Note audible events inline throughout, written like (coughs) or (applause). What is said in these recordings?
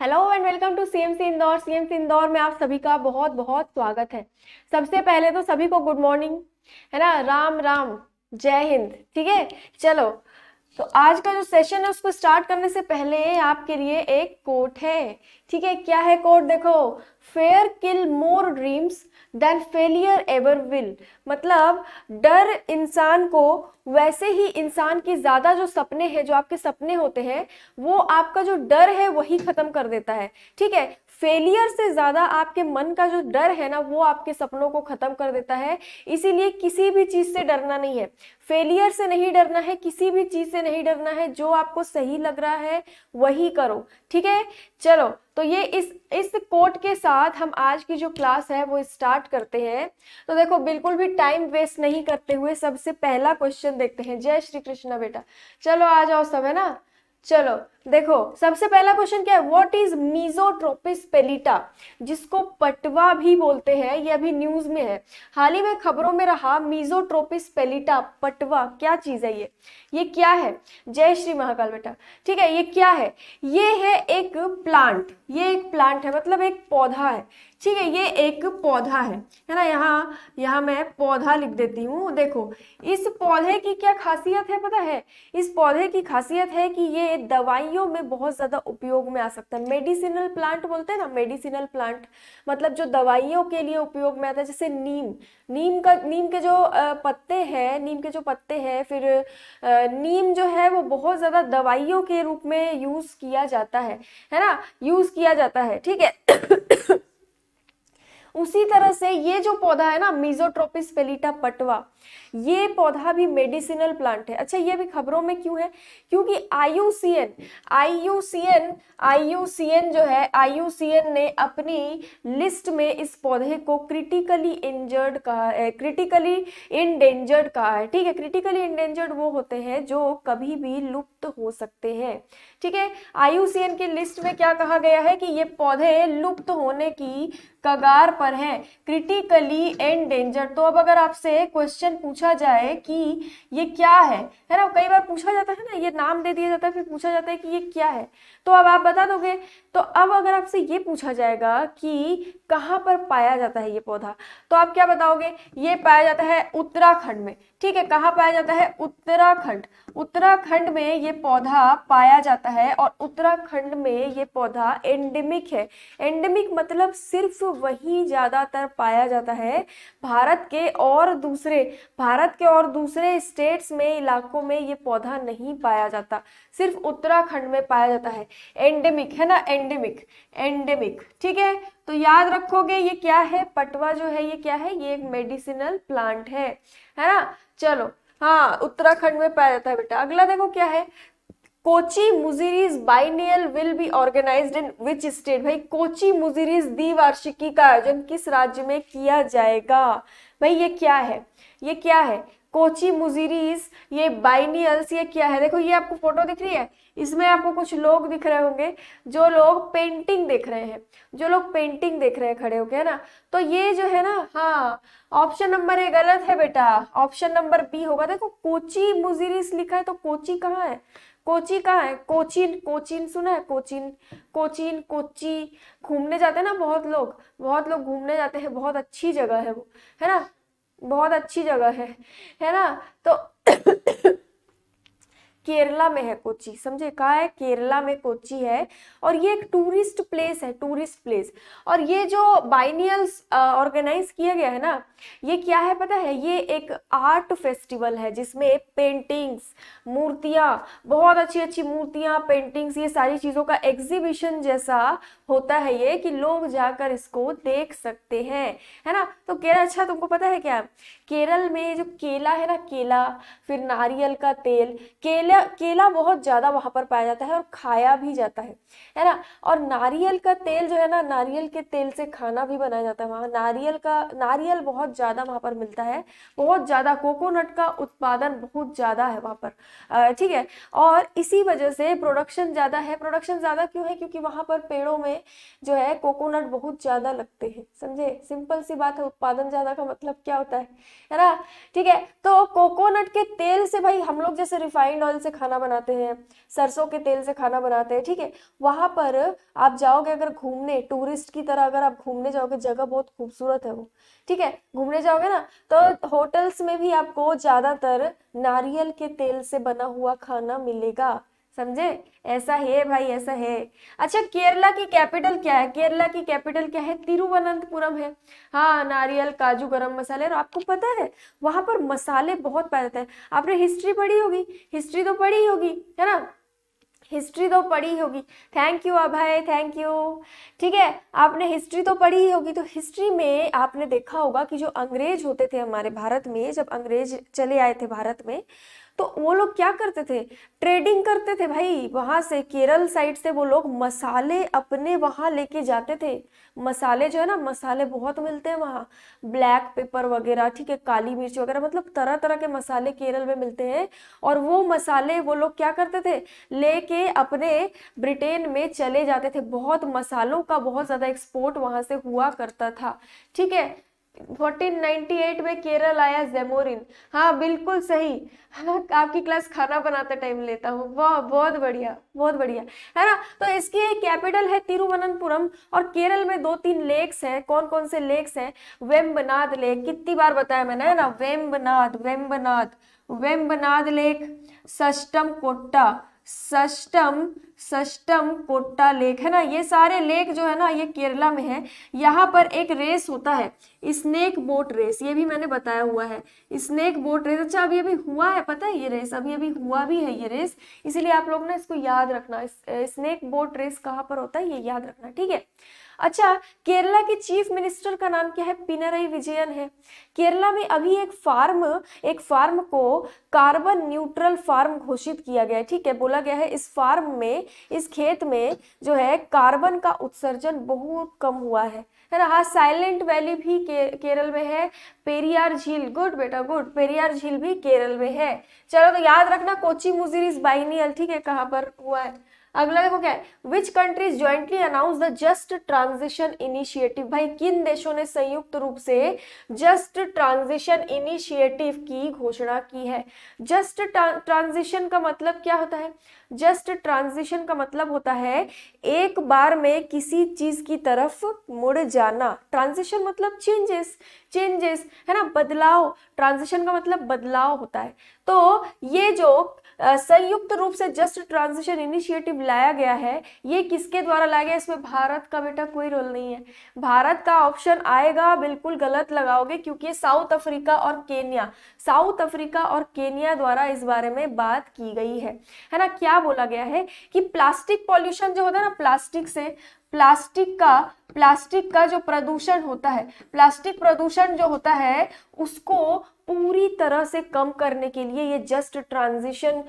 hello and welcome to CMC Indore CMC Indore में आप सभी का बहुत बहुत स्वागत है सबसे पहले तो सभी को गुड मॉर्निंग है ना राम राम जय हिंद ठीक है चलो तो आज का जो सेशन है उसको स्टार्ट करने से पहले आपके लिए एक कोट है ठीक है क्या है कोट देखो fear kill more dreams than failure ever will मतलब डर इंसान को वैसे ही इंसान की ज़्यादा जो सपने हैं जो आपके सपने होते हैं वो आपका जो डर है वही ख़त्म कर देता है ठीक है फेलियर से ज़्यादा आपके मन का जो डर है ना वो आपके सपनों को ख़त्म कर देता है इसीलिए किसी भी चीज़ से डरना नहीं है फेलियर से नहीं डरना है किसी भी चीज़ से नहीं डरना है जो आपको सही लग रहा है वही करो ठीक है चलो तो ये इस इस कोट के साथ हम आज की जो क्लास है वो स्टार्ट करते हैं तो देखो बिल्कुल भी टाइम वेस्ट नहीं करते हुए सबसे पहला क्वेश्चन देखते हैं जय श्री कृष्ण बेटा चलो आ जाओ सब है ना चलो देखो सबसे पहला क्वेश्चन क्या है व्हाट इज मीजोट्रोपिस पेलिटा जिसको पटवा भी बोलते हैं ये अभी न्यूज में है हाल ही में खबरों में रहा मीजोट्रोपिस पेलिटा पटवा क्या चीज है ये ये क्या है जय श्री महाकाल बेटा ठीक है ये क्या है ये है एक प्लांट ये एक प्लांट है मतलब एक पौधा है ठीक है ये एक पौधा है है ना यहाँ यहाँ मैं पौधा लिख देती हूँ देखो इस पौधे की क्या खासियत है पता है इस पौधे की खासियत है कि ये दवाई दवाइयों में बहुत ज़्यादा उपयोग में आ सकता है मेडिसिनल प्लांट बोलते हैं ना मेडिसिनल प्लांट मतलब जो दवाइयों के लिए उपयोग में आता है जैसे नीम नीम का नीम के जो पत्ते हैं नीम के जो पत्ते हैं फिर नीम जो है वो बहुत ज़्यादा दवाइयों के रूप में यूज़ किया जाता है है ना यूज़ किया जाता है ठीक है उसी तरह से ये जो पौधा है ना मिजोट्रोपिस पेलिटा पटवा ये पौधा भी मेडिसिनल प्लांट है अच्छा ये भी खबरों में क्यों है क्योंकि आईयूसीएन आईयूसीएन आईयूसीएन जो है आईयूसीएन ने अपनी लिस्ट में इस पौधे को क्रिटिकली इंजर्ड कहा है क्रिटिकली इनडेंजर्ड कहा है ठीक है क्रिटिकली इंडेंजर्ड वो होते हैं जो कभी भी लुप्त लुप्त हो सकते हैं ठीक है आयुसीएन की लिस्ट में क्या कहा गया है कि ये पौधे लुप्त होने की कगार पर हैं क्रिटिकली एंडेंजर तो अब अगर आपसे क्वेश्चन पूछा जाए कि ये क्या है है ना कई बार पूछा जाता है ना ये नाम दे दिया जाता है फिर पूछा जाता है कि ये क्या है तो अब आप बता दोगे तो अब अगर आपसे ये पूछा जाएगा कि कहाँ पर पाया जाता है ये पौधा तो आप क्या बताओगे ये पाया जाता है उत्तराखंड में ठीक है कहाँ पाया जाता है उत्तराखंड उत्तराखंड में ये पौधा पाया जाता है और उत्तराखंड में ये पौधा एंडेमिक है एंडेमिक मतलब सिर्फ वही ज़्यादातर पाया जाता है भारत के और दूसरे भारत के और दूसरे स्टेट्स में इलाकों में ये पौधा नहीं पाया जाता सिर्फ उत्तराखंड में पाया जाता है एंडेमिक है ना एंडेमिक एंडेमिक ठीक है तो याद रखोगे ये क्या है पटवा जो है ये क्या है ये एक मेडिसिनल प्लांट है है ना चलो हाँ उत्तराखंड में पाया जाता है बेटा अगला देखो क्या है Kochi Muziris biennial will be organised in which state भाई कोची मुजीरीज द्विवार्षिकी का आयोजन किस राज्य में किया जाएगा भाई ये क्या है ये क्या है कोची मुजीरीज ये बाइनियल्स ये क्या है देखो ये आपको फोटो दिख रही है इसमें आपको कुछ लोग दिख रहे होंगे जो लोग पेंटिंग देख रहे हैं जो लोग पेंटिंग देख रहे हैं खड़े होके है ना तो ये जो है ना हाँ ऑप्शन नंबर ए गलत है बेटा ऑप्शन नंबर बी होगा देखो कोची मुजीरिस लिखा है तो कोची कहाँ है कोची कहाँ है कोचिन कोचिन सुना है कोचिन कोचिन कोची घूमने जाते हैं ना बहुत लोग बहुत लोग घूमने जाते हैं बहुत अच्छी जगह है वो है ना बहुत अच्छी जगह है है ना केरला में है कोची समझे कहा है केरला में कोची है और ये एक टूरिस्ट प्लेस है टूरिस्ट प्लेस और ये जो बाइनियल्स ऑर्गेनाइज किया गया है ना ये क्या है पता है ये एक आर्ट फेस्टिवल है जिसमें पेंटिंग्स मूर्तियाँ बहुत अच्छी अच्छी मूर्तियाँ पेंटिंग्स ये सारी चीज़ों का एग्जीबिशन जैसा होता है ये कि लोग जाकर इसको देख सकते हैं है ना तो केरल अच्छा तुमको पता है क्या केरल में जो केला है ना केला फिर नारियल का तेल केला केला केला बहुत ज़्यादा वहाँ पर पाया जाता है और खाया भी जाता है है ना और नारियल का तेल जो है ना नारियल के तेल से खाना भी बनाया जाता है वहाँ नारियल का नारियल बहुत ज़्यादा वहाँ पर मिलता है बहुत ज़्यादा कोकोनट का उत्पादन बहुत ज़्यादा है वहाँ पर ठीक है और इसी वजह से प्रोडक्शन ज़्यादा है प्रोडक्शन ज़्यादा क्यों है क्योंकि वहाँ पर पेड़ों में जो है कोकोनट बहुत ज़्यादा लगते हैं समझे सिंपल सी बात है उत्पादन ज़्यादा का मतलब क्या होता है है ना ठीक है तो कोकोनट के तेल से भाई हम लोग जैसे रिफाइंड ऑयल से से खाना बनाते हैं सरसों के तेल से खाना बनाते हैं ठीक है वहाँ पर आप जाओगे अगर घूमने टूरिस्ट की तरह अगर आप घूमने जाओगे जगह बहुत खूबसूरत है वो ठीक है घूमने जाओगे ना तो होटल्स में भी आपको ज़्यादातर नारियल के तेल से बना हुआ खाना मिलेगा समझे ऐसा है भाई ऐसा है अच्छा केरला की कैपिटल क्या है केरला की कैपिटल क्या है तिरुवनंतपुरम है हाँ नारियल काजू गरम मसाले और आपको पता है वहां पर मसाले बहुत पाए जाते हैं आपने हिस्ट्री पढ़ी होगी हिस्ट्री तो पढ़ी होगी है ना हिस्ट्री तो पढ़ी होगी thank you Abhay thank you ठीक है आपने हिस्ट्री तो पढ़ी ही होगी तो हिस्ट्री में आपने देखा होगा कि जो अंग्रेज होते थे हमारे भारत में जब अंग्रेज चले आए थे भारत में तो वो लोग क्या करते थे ट्रेडिंग करते थे भाई वहाँ से केरल साइड से वो लोग मसाले अपने वहाँ लेके जाते थे मसाले जो है ना मसाले बहुत मिलते हैं वहाँ ब्लैक पेपर वगैरह ठीक है काली मिर्च वगैरह मतलब तरह तरह के मसाले केरल में मिलते हैं और वो मसाले वो लोग क्या करते थे लेके अपने ब्रिटेन में चले जाते थे बहुत मसालों का बहुत ज़्यादा एक्सपोर्ट वहाँ से हुआ करता था ठीक है 1498 में केरल आया जेमोरिन हाँ बिल्कुल सही हाँ, आपकी क्लास खाना बनाते टाइम लेता हूँ वाह बहुत बढ़िया बहुत बढ़िया है ना तो इसकी एक कैपिटल है तिरुवनंतपुरम और केरल में दो तीन लेक्स हैं कौन कौन से लेक्स हैं वेम्बनाद लेक कितनी बार बताया मैंने है ना Vembanad Vembanad Vembanad lake Sasthamkotta Sastham Sasthamkotta lake है ना ये सारे लेक जो है ना ये केरला में है यहाँ पर एक रेस होता है स्नेक बोट रेस ये भी मैंने बताया हुआ है स्नेक बोट रेस अच्छा अभी अभी हुआ है पता है ये रेस अभी अभी हुआ भी है ये रेस इसीलिए आप लोग ना इसको याद रखना स्नेक बोट रेस कहाँ पर होता है ये याद रखना ठीक है अच्छा केरला के चीफ मिनिस्टर का नाम क्या है पिनरई विजयन है केरला में अभी एक फार्म एक फार्म को कार्बन न्यूट्रल फार्म घोषित किया गया है ठीक है बोला गया है इस फार्म में इस खेत में जो है कार्बन का उत्सर्जन बहुत कम हुआ है है ना हाँ साइलेंट वैली भी के, केरल में है पेरियार झील गुड बेटा गुड पेरियार झील भी केरल में है चलो तो याद रखना कोची मुजिरिस बाइनियल ठीक है कहाँ पर हुआ है अगला देखो क्या है which countries jointly announce the just transition initiative भाई किन देशों ने संयुक्त रूप से जस्ट ट्रांजिशन इनिशिएटिव की घोषणा की है जस्ट ट्रांजिशन का मतलब क्या होता है जस्ट ट्रांजिशन का मतलब होता है एक बार में किसी चीज की तरफ मुड़ जाना ट्रांजिशन मतलब चेंजेस चेंजेस है ना बदलाव ट्रांजिशन का मतलब बदलाव होता है तो ये जो संयुक्त रूप से जस्ट ट्रांजिशन इनिशिएटिव लाया गया है ये किसके द्वारा लाया गया इसमें भारत का बेटा कोई रोल नहीं है भारत का ऑप्शन आएगा बिल्कुल गलत लगाओगे क्योंकि साउथ अफ्रीका और केन्या साउथ अफ्रीका और केन्या द्वारा इस बारे में बात की गई है है ना क्या बोला गया है कि प्लास्टिक पॉल्यूशन जो होता है ना प्लास्टिक से प्लास्टिक का प्लास्टिक का जो प्रदूषण होता है प्लास्टिक प्रदूषण जो होता है उसको पूरी तरह से कम करने के लिए ये जस्ट ट्रांजिशन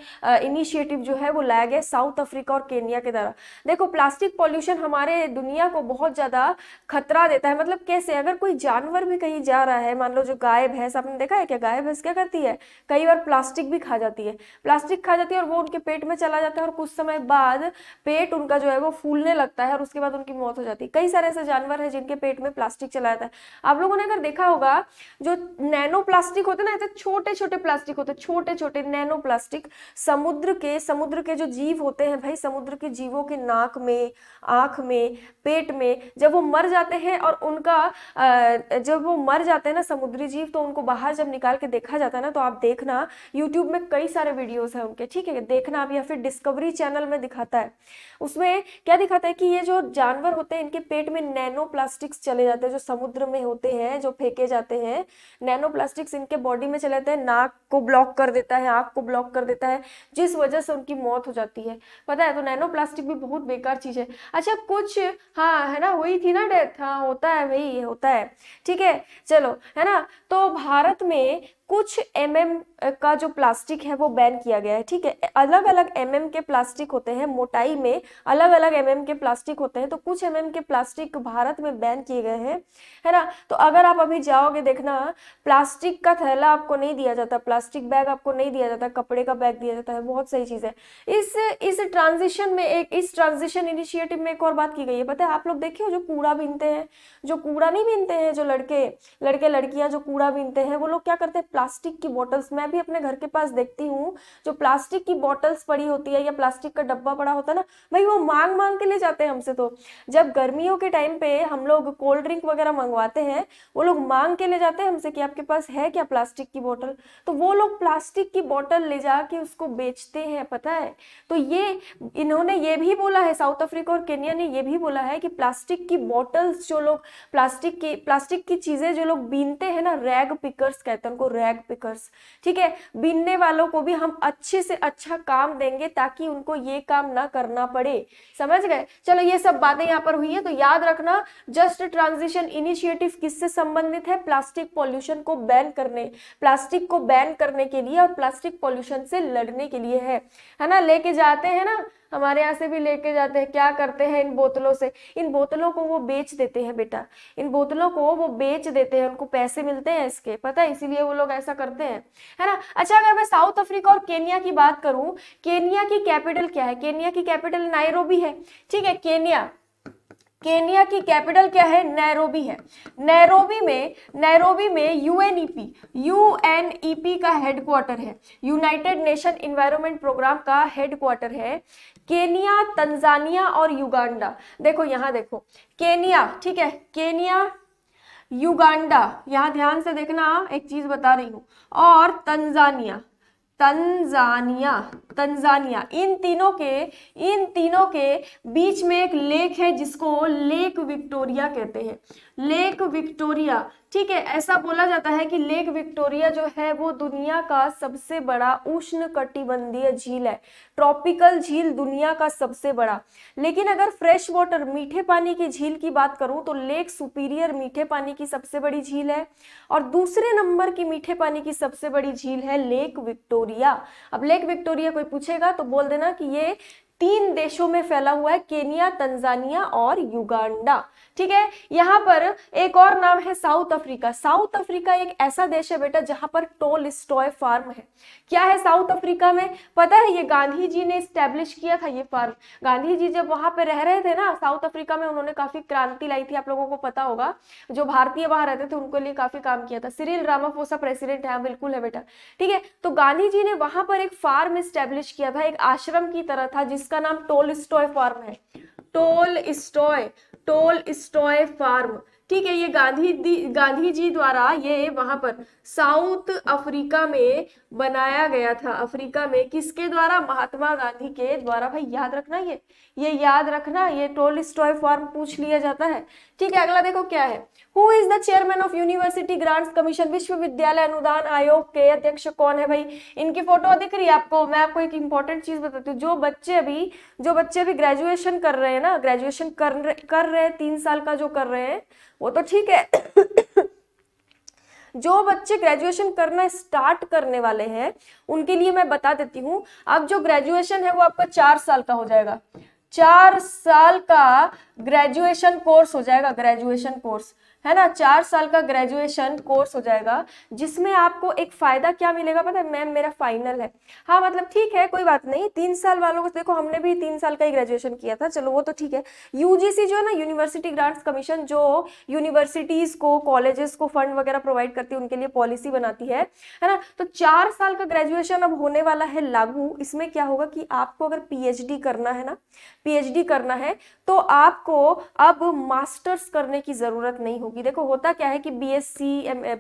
इनिशिएटिव जो है वो लाया गया साउथ अफ्रीका और केनिया के द्वारा देखो प्लास्टिक पॉल्यूशन हमारे दुनिया को बहुत ज़्यादा खतरा देता है मतलब कैसे अगर कोई जानवर भी कहीं जा रहा है मान लो जो गाय भैंस आपने देखा है क्या गाय भैंस क्या करती है कई बार प्लास्टिक भी खा जाती है प्लास्टिक खा जाती है और वो उनके पेट में चला जाता है और कुछ समय बाद पेट उनका जो है वो फूलने लगता है और उसके बाद उनकी मौत हो जाती है कई सारे ऐसे जानवर है जिनके पेट में प्लास्टिक चला जाता है आप लोगों ने अगर देखा होगा जो नैनो प्लास्टिक होते ना ऐसे छोटे छोटे प्लास्टिक होते छोटे छोटे नैनो प्लास्टिक समुद्र के समुद्र के जो जीव होते हैं भाई समुद्र के जीवों के नाक में आंख में पेट में जब वो मर जाते हैं और उनका जब वो मर जाते हैं ना समुद्री जीव तो उनको बाहर जब निकाल के देखा जाता है ना तो आप देखना यूट्यूब में कई सारे वीडियोज़ हैं उनके ठीक है देखना आप या फिर डिस्कवरी चैनल में दिखाता है उसमें क्या दिखाता है कि ये जो जानवर होते हैं इनके पेट में नैनो प्लास्टिक्स चले जाते हैं जो समुद्र में होते हैं जो फेंके जाते हैं नैनो प्लास्टिक्स इनके बॉडी में चला जाता है नाक को ब्लॉक कर देता है आँख को ब्लॉक कर देता है जिस वजह से उनकी मौत हो जाती है पता है तो नैनो प्लास्टिक भी बहुत बेकार चीज़ है अच्छा कुछ हाँ है ना हुई थी ना डेथ हाँ होता है भाई होता है ठीक है चलो है ना तो भारत में कुछ एम mm का जो प्लास्टिक है वो बैन किया गया है ठीक है अलग अलग एम mm के प्लास्टिक होते हैं मोटाई में अलग अलग एम mm के प्लास्टिक होते हैं तो कुछ एम mm के प्लास्टिक भारत में बैन किए गए हैं है ना तो अगर आप अभी जाओगे देखना प्लास्टिक का थैला आपको नहीं दिया जाता प्लास्टिक बैग आपको नहीं दिया जाता कपड़े का बैग दिया जाता है बहुत सही चीज़ है इस इस ट्रांजिशन में एक इस ट्रांजिशन इनिशिएटिव में एक और बात की गई है पता है आप लोग देखिए जो कूड़ा बीनते हैं जो कूड़ा नहीं बीनते हैं जो लड़के लड़के लड़कियाँ जो कूड़ा बीनते हैं वो लोग क्या करते हैं प्लास्टिक की बॉटल्स मैं भी अपने घर के पास देखती हूँ जो प्लास्टिक की बॉटल्स पड़ी होती है या प्लास्टिक का डब्बा पड़ा होता है ना भाई वो मांग मांग के ले जाते हैं हमसे तो जब गर्मियों के टाइम पे हम लोग कोल्ड ड्रिंक वगैरह मंगवाते हैं वो लोग मांग के ले जाते हैं हमसे कि आपके पास है क्या प्लास्टिक की बॉटल तो वो लोग प्लास्टिक की बॉटल ले जा के उसको बेचते हैं पता है तो ये इन्होंने ये भी बोला है साउथ अफ्रीका और केनिया ने ये भी बोला है कि प्लास्टिक की बॉटल्स जो लोग प्लास्टिक की प्लास्टिक की चीज़ें जो लोग बीनते हैं ना रैग पिकर्स कहते हैं उनको रैग फ्लैग पिकर्स ठीक है बीनने वालों को भी हम अच्छे से अच्छा काम देंगे ताकि उनको ये काम ना करना पड़े समझ गए चलो ये सब बातें यहाँ पर हुई है तो याद रखना जस्ट ट्रांजिशन इनिशिएटिव किससे संबंधित है प्लास्टिक पॉल्यूशन को बैन करने प्लास्टिक को बैन करने के लिए और प्लास्टिक पॉल्यूशन से लड़ने के लिए है है ना लेके जाते हैं ना हमारे यहाँ से भी लेके जाते हैं क्या करते हैं इन बोतलों से इन बोतलों को वो बेच देते हैं बेटा इन बोतलों को वो बेच देते हैं उनको पैसे मिलते हैं इसके पता है इसीलिए वो लोग ऐसा करते हैं है ना अच्छा अगर मैं साउथ अफ्रीका और केनिया की बात करूँ केनिया की कैपिटल क्या है केनिया की कैपिटल नायरोबी है ठीक है केनिया केनिया की कैपिटल क्या है नैरोबी है नैरोबी में नैरोबी में यूएनईपी यूएनईपी का हेडक्वार्टर है यूनाइटेड नेशन इन्वायरमेंट प्रोग्राम का हेडक्वार्टर है केनिया तंजानिया और युगांडा देखो यहाँ देखो केनिया ठीक है केनिया युगांडा यहाँ ध्यान से देखना एक चीज बता रही हूं और तंजानिया तंजानिया तंजानिया इन तीनों के इन तीनों के बीच में एक लेक है जिसको लेक विक्टोरिया कहते हैं लेक विक्टोरिया ठीक है ऐसा बोला जाता है कि लेक विक्टोरिया जो है वो दुनिया का सबसे बड़ा उष्ण कटिबंधीय झील है ट्रॉपिकल झील दुनिया का सबसे बड़ा लेकिन अगर फ्रेश वाटर मीठे पानी की झील की बात करूं तो लेक सुपीरियर मीठे पानी की सबसे बड़ी झील है और दूसरे नंबर की मीठे पानी की सबसे बड़ी झील है लेक विक्टोरिया अब लेक विक्टोरिया कोई पूछेगा तो बोल देना कि ये तीन देशों में फैला हुआ है केनिया तंजानिया और युगांडा ठीक है यहाँ पर एक और नाम है साउथ अफ्रीका साउथ अफ्रीका एक ऐसा देश है बेटा जहां पर टोल स्टॉय फार्म है क्या है साउथ अफ्रीका में पता है ये गांधी जी ने स्टैब्लिश किया था ये फार्म गांधी जी जब वहां पर रह रहे थे ना साउथ अफ्रीका में उन्होंने काफी क्रांति लाई थी आप लोगों को पता होगा जो भारतीय वहां रहते थे उनके लिए काफी काम किया था सिरिल रामाफोसा प्रेसिडेंट है बिल्कुल है बेटा ठीक है तो गांधी जी ने वहां पर एक फार्म स्टेब्लिश किया था एक आश्रम की तरह था जिसका नाम टोल स्टॉय फार्म है Tolstoy Tolstoy Farm ठीक है ये गांधी गांधी जी द्वारा ये वहां पर साउथ अफ्रीका में बनाया गया था अफ्रीका में किसके द्वारा महात्मा गांधी के द्वारा भाई याद रखना ये ये याद रखना ये टोल स्टॉय फॉर्म पूछ लिया जाता है ठीक है अगला देखो क्या है who is the chairman of University Grants Commission विश्वविद्यालय अनुदान आयोग के अध्यक्ष कौन है भाई इनकी फोटो दिख रही है आपको मैं आपको एक इंपॉर्टेंट चीज बताती हूँ जो बच्चे अभी जो बच्चे अभी ग्रेजुएशन कर रहे हैं ना ग्रेजुएशन कर रहे, कर रहे हैं तीन साल का जो कर रहे हैं वो तो ठीक है जो बच्चे ग्रेजुएशन करना स्टार्ट करने वाले हैं उनके लिए मैं बता देती हूँ अब जो ग्रेजुएशन है वो आपका चार साल का हो जाएगा चार साल का ग्रेजुएशन कोर्स हो जाएगा ग्रेजुएशन कोर्स है ना चार साल का ग्रेजुएशन कोर्स हो जाएगा जिसमें आपको एक फ़ायदा क्या मिलेगा पता है मैम मेरा फाइनल है हाँ मतलब ठीक है कोई बात नहीं तीन साल वालों को देखो हमने भी तीन साल का ही ग्रेजुएशन किया था चलो वो तो ठीक है यूजीसी जो है ना यूनिवर्सिटी ग्रांट्स कमीशन जो यूनिवर्सिटीज़ को कॉलेजेस को फंड वगैरह प्रोवाइड करती है उनके लिए पॉलिसी बनाती है है ना तो चार साल का ग्रेजुएशन अब होने वाला है लागू इसमें क्या होगा कि आपको अगर पीएचडी करना है ना पी करना है तो आपको अब मास्टर्स करने की ज़रूरत नहीं होगी देखो होता क्या है कि बीएससी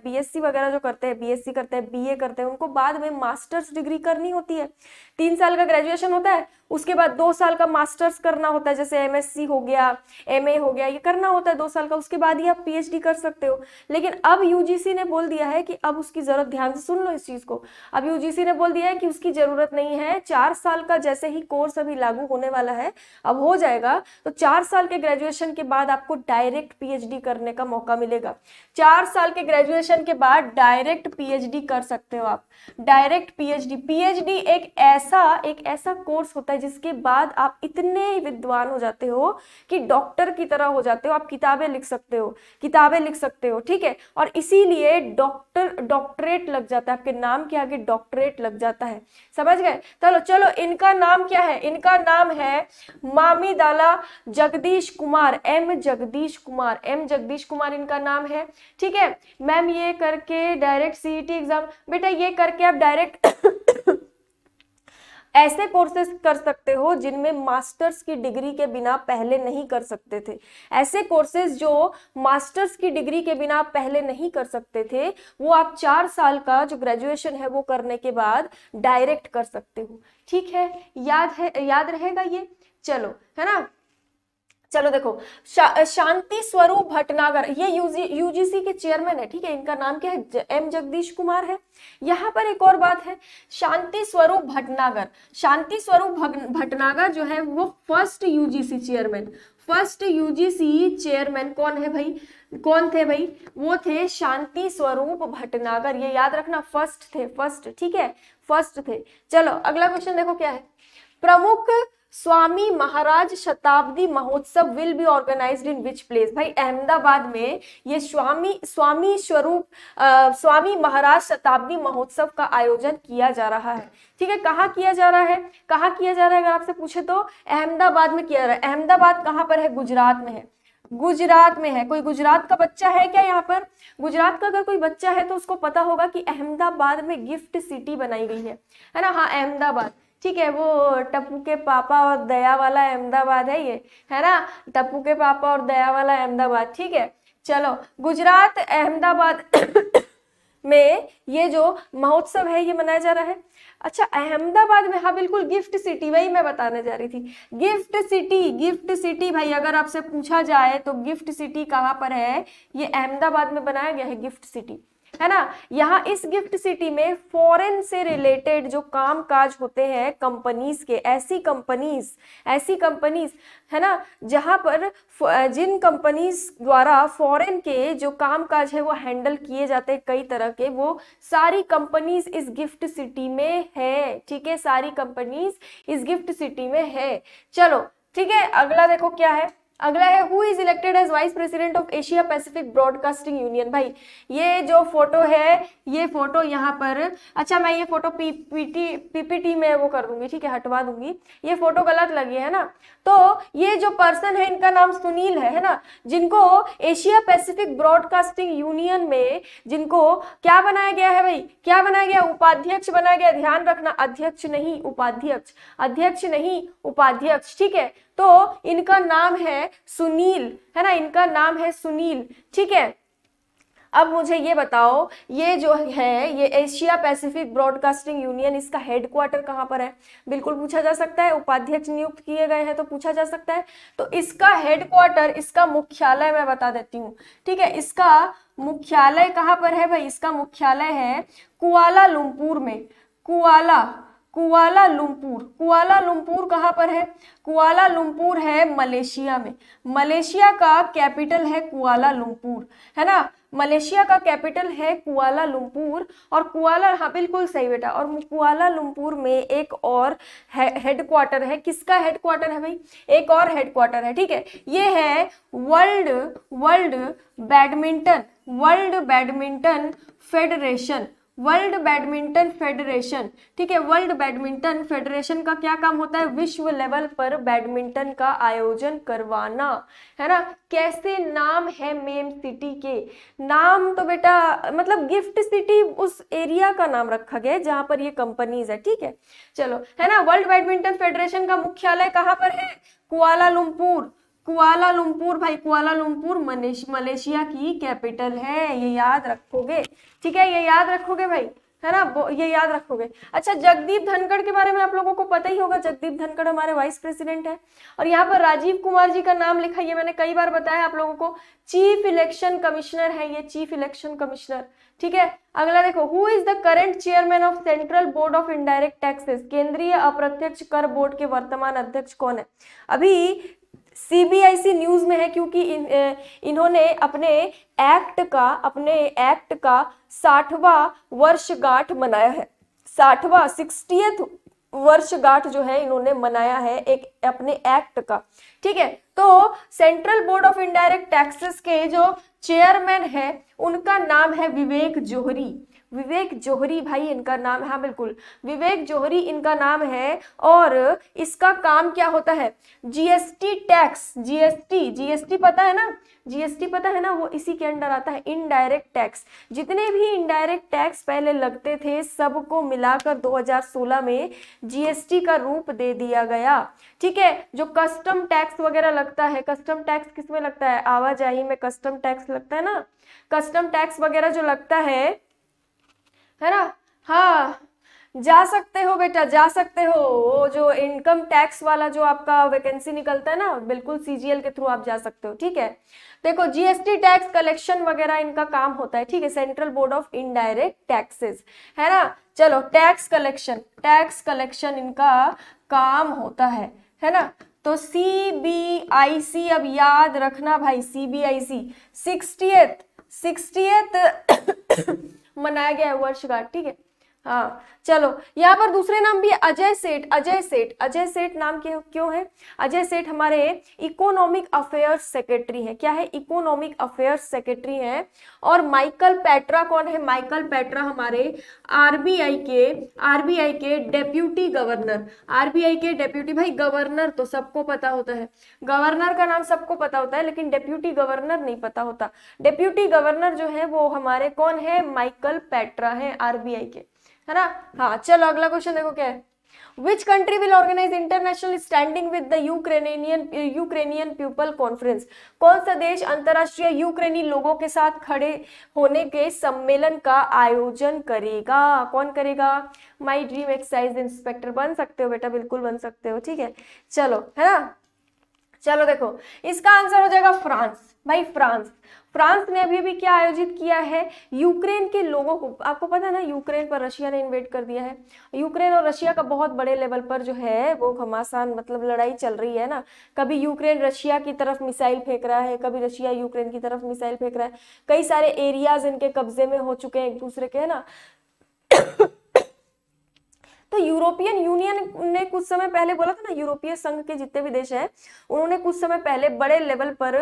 बीएससी वगैरह जो करते हैं बीएससी करते हैं बीए करते हैं उनको बाद में मास्टर्स डिग्री करनी होती है तीन साल का ग्रेजुएशन होता है उसके बाद दो साल का मास्टर्स करना होता है जैसे एमएससी हो गया एमए हो गया ये करना होता है दो साल का उसके बाद ही आप पीएचडी कर सकते हो लेकिन अब यूजीसी ने बोल दिया है कि अब उसकी जरूरत ध्यान से सुन लो इस चीज को अब यूजीसी ने बोल दिया है कि उसकी जरूरत नहीं है चार साल का जैसे ही कोर्स अभी लागू होने वाला है अब हो जाएगा तो चार साल के ग्रेजुएशन के बाद आपको डायरेक्ट पीएचडी करने का मौका मिलेगा चार साल के ग्रेजुएशन के बाद डायरेक्ट पीएचडी कर सकते हो आप डायरेक्ट पीएचडी पीएचडी एक ऐसा एक ऐसा कोर्स होता है जिसके बाद आप इतने विद्वान हो जाते हो कि डॉक्टर की तरह हो जाते हो आप किताबें लिख सकते हो किताबें लिख सकते हो ठीक है और इसीलिए डॉक्टर डॉक्टरेट लग जाता है आपके नाम के आगे डॉक्टरेट लग जाता है समझ गए चलो चलो इनका नाम क्या है इनका नाम है Mamidala Jagadesh Kumar M Jagadesh Kumar M Jagadesh Kumar Kumar इनका नाम है ठीक है मैम ये करके डायरेक्ट सीईटी एग्जाम बेटा ये करके आप डायरेक्ट (coughs) ऐसे कोर्सेस कर सकते हो जिनमें मास्टर्स की डिग्री के बिना पहले नहीं कर सकते थे ऐसे कोर्सेस जो मास्टर्स की डिग्री के बिना पहले नहीं कर सकते थे वो आप चार साल का जो ग्रेजुएशन है वो करने के बाद डायरेक्ट कर सकते हो ठीक है याद है याद रहेगा ये चलो है ना चलो देखो शा, शांति स्वरूप भटनागर ये यूजी यूजीसी के चेयरमैन है ठीक है इनका नाम क्या है एम जगदीश कुमार है यहाँ पर एक और बात है शांति स्वरूप भटनागर शांति स्वरूप भटनागर जो है वो first UGC chairman first UGC chairman कौन है भाई कौन थे भाई वो थे शांति स्वरूप भटनागर ये याद रखना फर्स्ट थे फर्स्ट ठीक है फर्स्ट थे चलो अगला क्वेश्चन देखो क्या है प्रमुख स्वामी महाराज शताब्दी महोत्सव will be organise in which place भाई अहमदाबाद में ये स्वामी स्वामी स्वरूप स्वामी महाराज शताब्दी महोत्सव का आयोजन किया जा रहा है ठीक है कहाँ किया जा रहा है कहाँ किया जा रहा है अगर आपसे पूछे तो अहमदाबाद में किया जा रहा है अहमदाबाद कहाँ पर है गुजरात में है गुजरात में है कोई गुजरात का बच्चा है क्या यहाँ पर गुजरात का अगर कोई बच्चा है तो उसको पता होगा कि अहमदाबाद में गिफ्ट सिटी बनाई गई है है ना हाँ अहमदाबाद ठीक है वो टप्पू के पापा और दया वाला अहमदाबाद है ये है ना टप्पू के पापा और दया वाला अहमदाबाद ठीक है चलो गुजरात अहमदाबाद (coughs) में ये जो महोत्सव है ये मनाया जा रहा है अच्छा अहमदाबाद में हाँ बिल्कुल गिफ्ट सिटी वही मैं बताने जा रही थी गिफ्ट सिटी गिफ्ट सिटी भाई अगर आपसे पूछा जाए तो गिफ्ट सिटी कहाँ पर है ये अहमदाबाद में बनाया गया है गिफ्ट सिटी है ना यहाँ इस गिफ्ट सिटी में फॉरेन से रिलेटेड जो काम काज होते हैं कंपनीज के ऐसी कंपनीज ऐसी कंपनीज है ना जहाँ पर जिन कंपनीज द्वारा फॉरेन के जो काम काज है वो हैंडल किए जाते हैं कई तरह के वो सारी कंपनीज इस गिफ्ट सिटी में है ठीक है सारी कंपनीज इस गिफ्ट सिटी में है चलो ठीक है अगला देखो क्या है अगला है who is elected as vice president of Asia Pacific Broadcasting Union भाई ये जो फोटो है ये फोटो यहाँ पर अच्छा मैं ये फोटो पीपीटी पीपीटी में वो कर दूंगी ठीक है हटवा दूंगी ये फोटो गलत लगी है ना तो ये जो पर्सन है इनका नाम सुनील है है ना जिनको एशिया पैसिफिक ब्रॉडकास्टिंग यूनियन में जिनको क्या बनाया गया है भाई क्या बनाया गया उपाध्यक्ष बनाया गया ध्यान रखना अध्यक्ष नहीं उपाध्यक्ष अध्यक्ष नहीं उपाध्यक्ष ठीक है तो इनका नाम है सुनील है ना इनका नाम है सुनील ठीक है अब मुझे ये बताओ ये जो है ये एशिया पैसिफिक ब्रॉडकास्टिंग यूनियन इसका हेडक्वार्टर कहाँ पर है बिल्कुल पूछा जा सकता है उपाध्यक्ष नियुक्त किए गए हैं तो पूछा जा सकता है तो इसका हेडक्वार्टर इसका मुख्यालय मैं बता देती हूँ ठीक है इसका मुख्यालय कहाँ पर है भाई इसका मुख्यालय है कुआला लुमपुर में कुआला कुआला लुमपुर कुआला लुमपुर कहाँ पर है कुआला लुमपुर है मलेशिया में मलेशिया का कैपिटल है कुआला लुमपुर है ना मलेशिया का कैपिटल है कुआला लुमपुर और कुआला हाँ बिल्कुल सही बेटा और कुआला लुमपुर में एक और हेड क्वार्टर है किसका हेड क्वार्टर है भाई एक और हेड क्वार्टर है ठीक है ये है world world badminton world badminton federation world badminton federation ठीक है वर्ल्ड बैडमिंटन फेडरेशन का क्या काम होता है विश्व लेवल पर बैडमिंटन का आयोजन करवाना है ना कैसे नाम है मेम सिटी के नाम तो बेटा मतलब गिफ्ट सिटी उस एरिया का नाम रखा गया है जहां पर ये कंपनीज है ठीक है चलो है ना वर्ल्ड बैडमिंटन फेडरेशन का मुख्यालय कहाँ पर है कुआला लुमपुर कुआलालंपुर भाई कुआलालंपुर मलेशिया की कैपिटल है ये याद रखोगे ठीक है ये याद रखोगे भाई है ना ये याद रखोगे अच्छा जगदीप धनखड़ के बारे में आप लोगों को पता ही होगा जगदीप धनखड़ हमारे वाइस प्रेसिडेंट है और यहाँ पर राजीव कुमार जी का नाम लिखा ये मैंने कई बार बताया आप लोगों को चीफ इलेक्शन कमिश्नर है ये चीफ इलेक्शन कमिश्नर ठीक है अगला देखो who is the current chairman of Central board of indirect Taxes केंद्रीय अप्रत्यक्ष कर बोर्ड के वर्तमान अध्यक्ष कौन है अभी सीबीआईसी न्यूज में है क्योंकि इन इन्होंने अपने एक्ट का अपने एक्ट का साठवा वर्षगांठ मनाया है साठवा सिक्सटीथ वर्षगांठ जो है इन्होंने मनाया है एक अपने एक्ट का ठीक है तो Central board of indirect Taxes के जो चेयरमैन है उनका नाम है विवेक जोहरी विवेक जोहरी भाई इनका नाम है हाँ बिल्कुल विवेक जोहरी इनका नाम है और इसका काम क्या होता है जीएसटी टैक्स जीएसटी जीएसटी पता है ना जीएसटी पता है ना वो इसी के अंडर आता है इनडायरेक्ट टैक्स जितने भी इनडायरेक्ट टैक्स पहले लगते थे सबको मिलाकर 2016 में जीएसटी का रूप दे दिया गया ठीक ठीक है जो कस्टम टैक्स वगैरह लगता है कस्टम टैक्स किस में लगता है आवाजाही में कस्टम टैक्स लगता है ना कस्टम टैक्स वगैरह जो लगता है है ना हाँ जा सकते हो बेटा जा सकते हो वो जो इनकम टैक्स वाला जो आपका वैकेंसी निकलता है ना बिल्कुल सीजीएल के थ्रू आप जा सकते हो ठीक है देखो जीएसटी टैक्स कलेक्शन वगैरह इनका काम होता है ठीक है central board of indirect taxes है ना चलो टैक्स कलेक्शन टैक्स कलेक्शन इनका काम होता है है ना तो सी बी आई सी अब याद रखना भाई C B I C sixty sixty मनाया गया है वर्षगांठ ठीक है हाँ चलो यहाँ पर दूसरे नाम भी अजय सेठ अजय सेठ अजय सेठ नाम के क्यों है अजय सेठ हमारे इकोनॉमिक अफेयर्स सेक्रेटरी है क्या है इकोनॉमिक अफेयर्स सेक्रेटरी है और माइकल पैट्रा कौन है माइकल पैट्रा हमारे आरबीआई के आरबीआई के डेप्यूटी गवर्नर आरबीआई के डेप्यूटी भाई गवर्नर तो सबको पता होता है गवर्नर का नाम सबको पता होता है लेकिन डेप्यूटी गवर्नर नहीं पता होता डेप्यूटी गवर्नर जो है वो हमारे कौन है माइकल पैट्रा है आरबीआई के है ना हाँ चलो अगला क्वेश्चन देखो क्या है which country will organize international standing with the ukrainian ukrainian people conference कौन सा देश अंतर्राष्ट्रीय यूक्रेनी लोगों के साथ खड़े होने के सम्मेलन का आयोजन करेगा कौन करेगा माई ड्रीम एक्साइज इंस्पेक्टर बन सकते हो बेटा बिल्कुल बन सकते हो ठीक है चलो है ना चलो देखो इसका आंसर हो जाएगा फ्रांस भाई फ्रांस फ्रांस ने अभी अभी क्या आयोजित किया है यूक्रेन के लोगों को आपको पता है ना यूक्रेन पर रशिया ने इन्वेट कर दिया है यूक्रेन और रशिया का बहुत बड़े लेवल पर जो है वो घमासान मतलब लड़ाई चल रही है ना कभी यूक्रेन रशिया की तरफ मिसाइल फेंक रहा है कभी रशिया यूक्रेन की तरफ मिसाइल फेंक रहा है कई सारे एरियाज इनके कब्जे में हो चुके हैं एक दूसरे के है ना तो यूरोपियन यूनियन ने कुछ समय पहले बोला था ना यूरोपीय संघ के जितने भी देश हैं उन्होंने कुछ समय पहले बड़े लेवल पर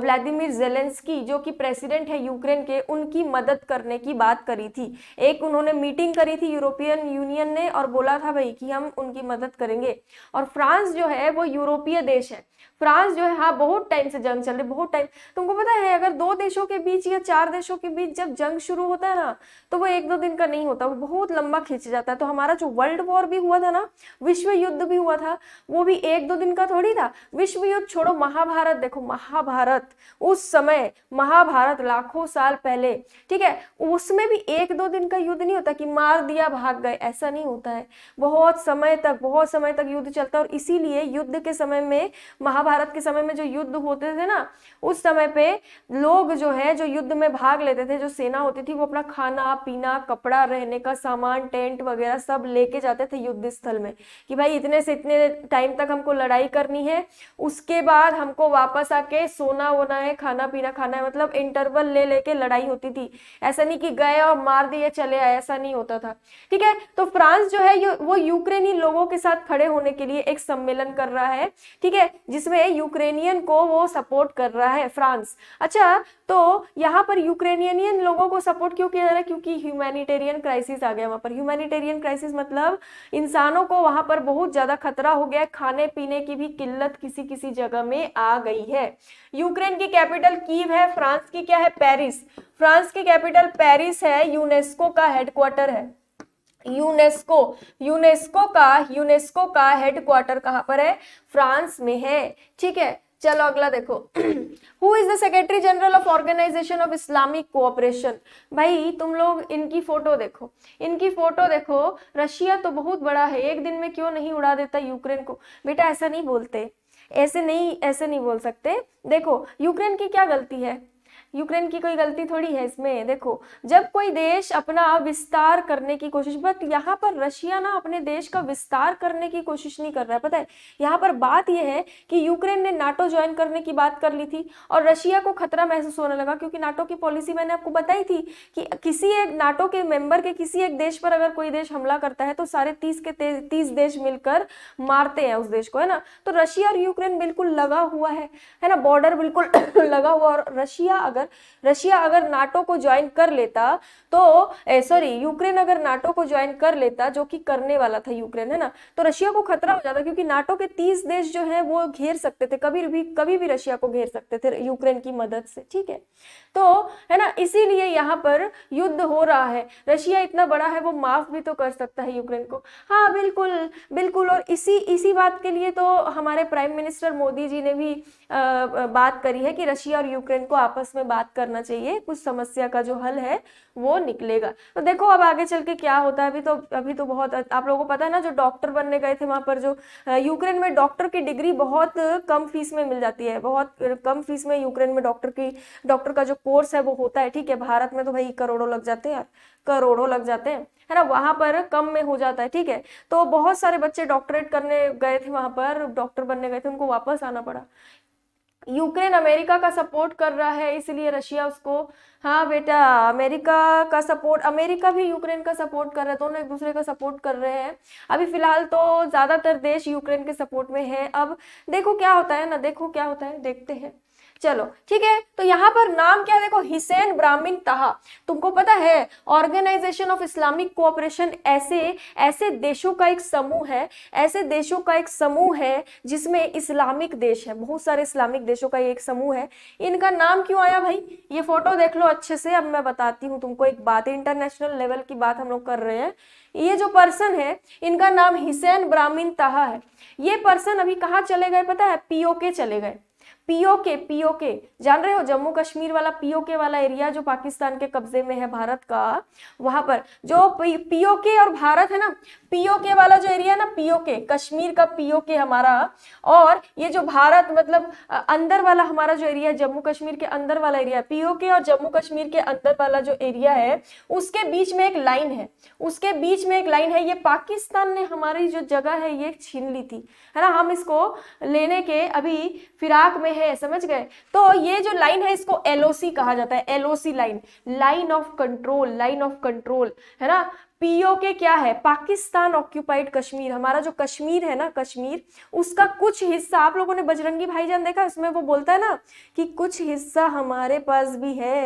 व्लादिमीर जेलेंस्की जो कि प्रेसिडेंट है यूक्रेन के उनकी मदद करने की बात करी थी एक उन्होंने मीटिंग करी थी यूरोपियन यूनियन ने और बोला था भाई कि हम उनकी मदद करेंगे और फ्रांस जो है वो यूरोपीय देश है फ्रांस जो है हाँ बहुत टाइम से जंग चल रही बहुत टाइम तुमको पता है अगर दो देशों के बीच या चार देशों के बीच जब जंग शुरू होता है ना तो वो एक दो दिन का नहीं होता वो बहुत लंबा खींच जाता है तो हमारा जो वर्ल्ड वॉर भी हुआ था ना विश्व युद्ध भी हुआ था वो भी एक दो दिन का थोड़ी था विश्व युद्ध छोड़ो महाभारत देखो महाभारत उस समय महाभारत लाखों साल पहले ठीक है उसमें भी एक दो दिन का युद्ध नहीं होता कि मार दिया भाग गए ऐसा नहीं होता है बहुत समय तक बहुत समय तक युद्ध चलता है और इसीलिए युद्ध के समय में महाभारत महाभारत के समय में जो युद्ध होते थे ना उस समय पे लोग जो है जो युद्ध में भाग लेते थे जो सेना होती थी वो अपना खाना पीना कपड़ा रहने का सामान टेंट वगैरह सब लेके जाते थे युद्ध स्थल में कि भाई इतने से इतने टाइम तक हमको लड़ाई करनी है उसके बाद हमको वापस आके सोना वोना है खाना पीना खाना है मतलब इंटरवल ले लेके लड़ाई होती थी ऐसा नहीं कि गए और मार दिए चले आए ऐसा नहीं होता था ठीक है तो फ्रांस जो है वो यूक्रेनी लोगों के साथ खड़े होने के लिए एक सम्मेलन कर रहा है ठीक है जिसमें में यूक्रेनियन को वो सपोर्ट कर रहा है फ्रांस अच्छा तो यहाँ पर यूक्रेनियन लोगों को सपोर्ट क्यों किया जा रहा है क्योंकि ह्यूमैनिटेरियन क्राइसिस आ गया वहाँ पर ह्यूमैनिटेरियन क्राइसिस मतलब इंसानों को वहाँ पर बहुत ज़्यादा खतरा हो गया खाने पीने की भी किल्लत किसी किसी जगह में आ गई है यूक्रेन की कैपिटल कीव है फ्रांस की क्या है पेरिस फ्रांस की कैपिटल पेरिस है यूनेस्को का हेडक्वार्टर है यूनेस्को यूनेस्को का यूनेस्को का हेडक्वार्टर कहाँ पर है फ्रांस में है ठीक है चलो अगला देखो who is the secretary general of organisation of Islamic cooperation भाई तुम लोग इनकी फोटो देखो इनकी फोटो देखो रशिया तो बहुत बड़ा है एक दिन में क्यों नहीं उड़ा देता यूक्रेन को बेटा ऐसा नहीं बोलते ऐसे नहीं ऐसे नहीं बोल सकते देखो यूक्रेन की क्या गलती है यूक्रेन की कोई गलती थोड़ी है इसमें देखो जब कोई देश अपना विस्तार करने की कोशिश बट यहाँ पर रशिया ना अपने देश का विस्तार करने की कोशिश नहीं कर रहा है पता है यहाँ पर बात यह है कि यूक्रेन ने नाटो ज्वाइन करने की बात कर ली थी और रशिया को खतरा महसूस होने लगा क्योंकि नाटो की पॉलिसी मैंने आपको बताई थी कि किसी एक नाटो के मेंबर के किसी एक देश पर अगर कोई देश हमला करता है तो सारे तीस के तीस देश मिलकर मारते हैं उस देश को है ना तो रशिया और यूक्रेन बिल्कुल लगा हुआ है है ना बॉर्डर बिल्कुल (clears throat) लगा हुआ और रशिया अगर अगर रशिया अगर नाटो को ज्वाइन कर लेता तो सॉरी यूक्रेन अगर नाटो को ज्वाइन कर लेता जो कि करने वाला था यूक्रेन है ना तो रशिया को खतरा हो जाता क्योंकि नाटो के तीस देश जो है वो घेर सकते थे कभी भी कभी भी रशिया को घेर सकते थे यूक्रेन की मदद से ठीक है तो है ना इसीलिए यहाँ पर युद्ध हो रहा है रशिया इतना बड़ा है वो माफ भी तो कर सकता है यूक्रेन को हाँ बिल्कुल बिल्कुल और इसी इसी बात के लिए तो हमारे प्राइम मिनिस्टर मोदी जी ने भी आ, बात करी है कि रशिया और यूक्रेन को आपस में बात करना चाहिए कुछ समस्या का जो हल है वो निकलेगा तो देखो अब आगे चल के क्या होता है अभी तो अभी तो बहुत आप लोगों को पता है ना जो डॉक्टर बनने गए थे वहाँ पर जो यूक्रेन में डॉक्टर की डिग्री बहुत कम फीस में मिल जाती है बहुत कम फीस में यूक्रेन में डॉक्टर की डॉक्टर का जो कोर्स है वो होता है ठीक है भारत में तो भाई करोड़ों लग जाते हैं करोड़ों लग जाते हैं है ना वहाँ पर कम में हो जाता है ठीक है तो बहुत सारे बच्चे डॉक्टरेट करने गए थे वहाँ पर डॉक्टर बनने गए थे उनको वापस आना पड़ा यूक्रेन अमेरिका का सपोर्ट कर रहा है इसलिए रशिया उसको हाँ बेटा अमेरिका का सपोर्ट अमेरिका भी यूक्रेन का सपोर्ट कर रहा है दोनों एक दूसरे का सपोर्ट कर रहे हैं अभी फिलहाल तो ज़्यादातर देश यूक्रेन के सपोर्ट में है अब देखो क्या होता है ना देखो क्या होता है देखते हैं चलो ठीक है तो यहाँ पर नाम क्या देखो हिसेन ब्राह्मीण तहा तुमको पता है ऑर्गेनाइजेशन ऑफ इस्लामिक कोऑपरेशन ऐसे ऐसे देशों का एक समूह है ऐसे देशों का एक समूह है जिसमें इस्लामिक देश है बहुत सारे इस्लामिक देशों का ये एक समूह है इनका नाम क्यों आया भाई ये फोटो देख लो अच्छे से अब मैं बताती हूँ तुमको एक बात इंटरनेशनल लेवल की बात हम लोग कर रहे हैं ये जो पर्सन है इनका नाम हिसेन ब्राह्मीण तहा है ये पर्सन अभी कहाँ चले गए पता है पीओके चले गए पीओके पीओके जान रहे हो जम्मू कश्मीर वाला पीओके वाला एरिया जो पाकिस्तान के कब्जे में है भारत का वहां पर जो पीओके और भारत है ना पीओके वाला जो एरिया है ना पीओके कश्मीर का पीओके हमारा और ये जो भारत मतलब अंदर वाला हमारा जो एरिया है जम्मू कश्मीर के अंदर वाला एरिया पीओके और जम्मू कश्मीर के अंदर वाला जो एरिया है उसके बीच में एक लाइन है उसके बीच में एक लाइन है ये पाकिस्तान ने हमारी जो जगह है ये छीन ली थी है ना हम इसको लेने के अभी फिराक में है समझ गए तो ये जो लाइन है इसको एलओसी कहा जाता है LOC line line of control line of control है ना पीओ के क्या है पाकिस्तान ऑक्यूपाइड कश्मीर हमारा जो कश्मीर है ना कश्मीर उसका कुछ हिस्सा आप लोगों ने बजरंगी भाईजान देखा उसमें वो बोलता है ना कि कुछ हिस्सा हमारे पास भी है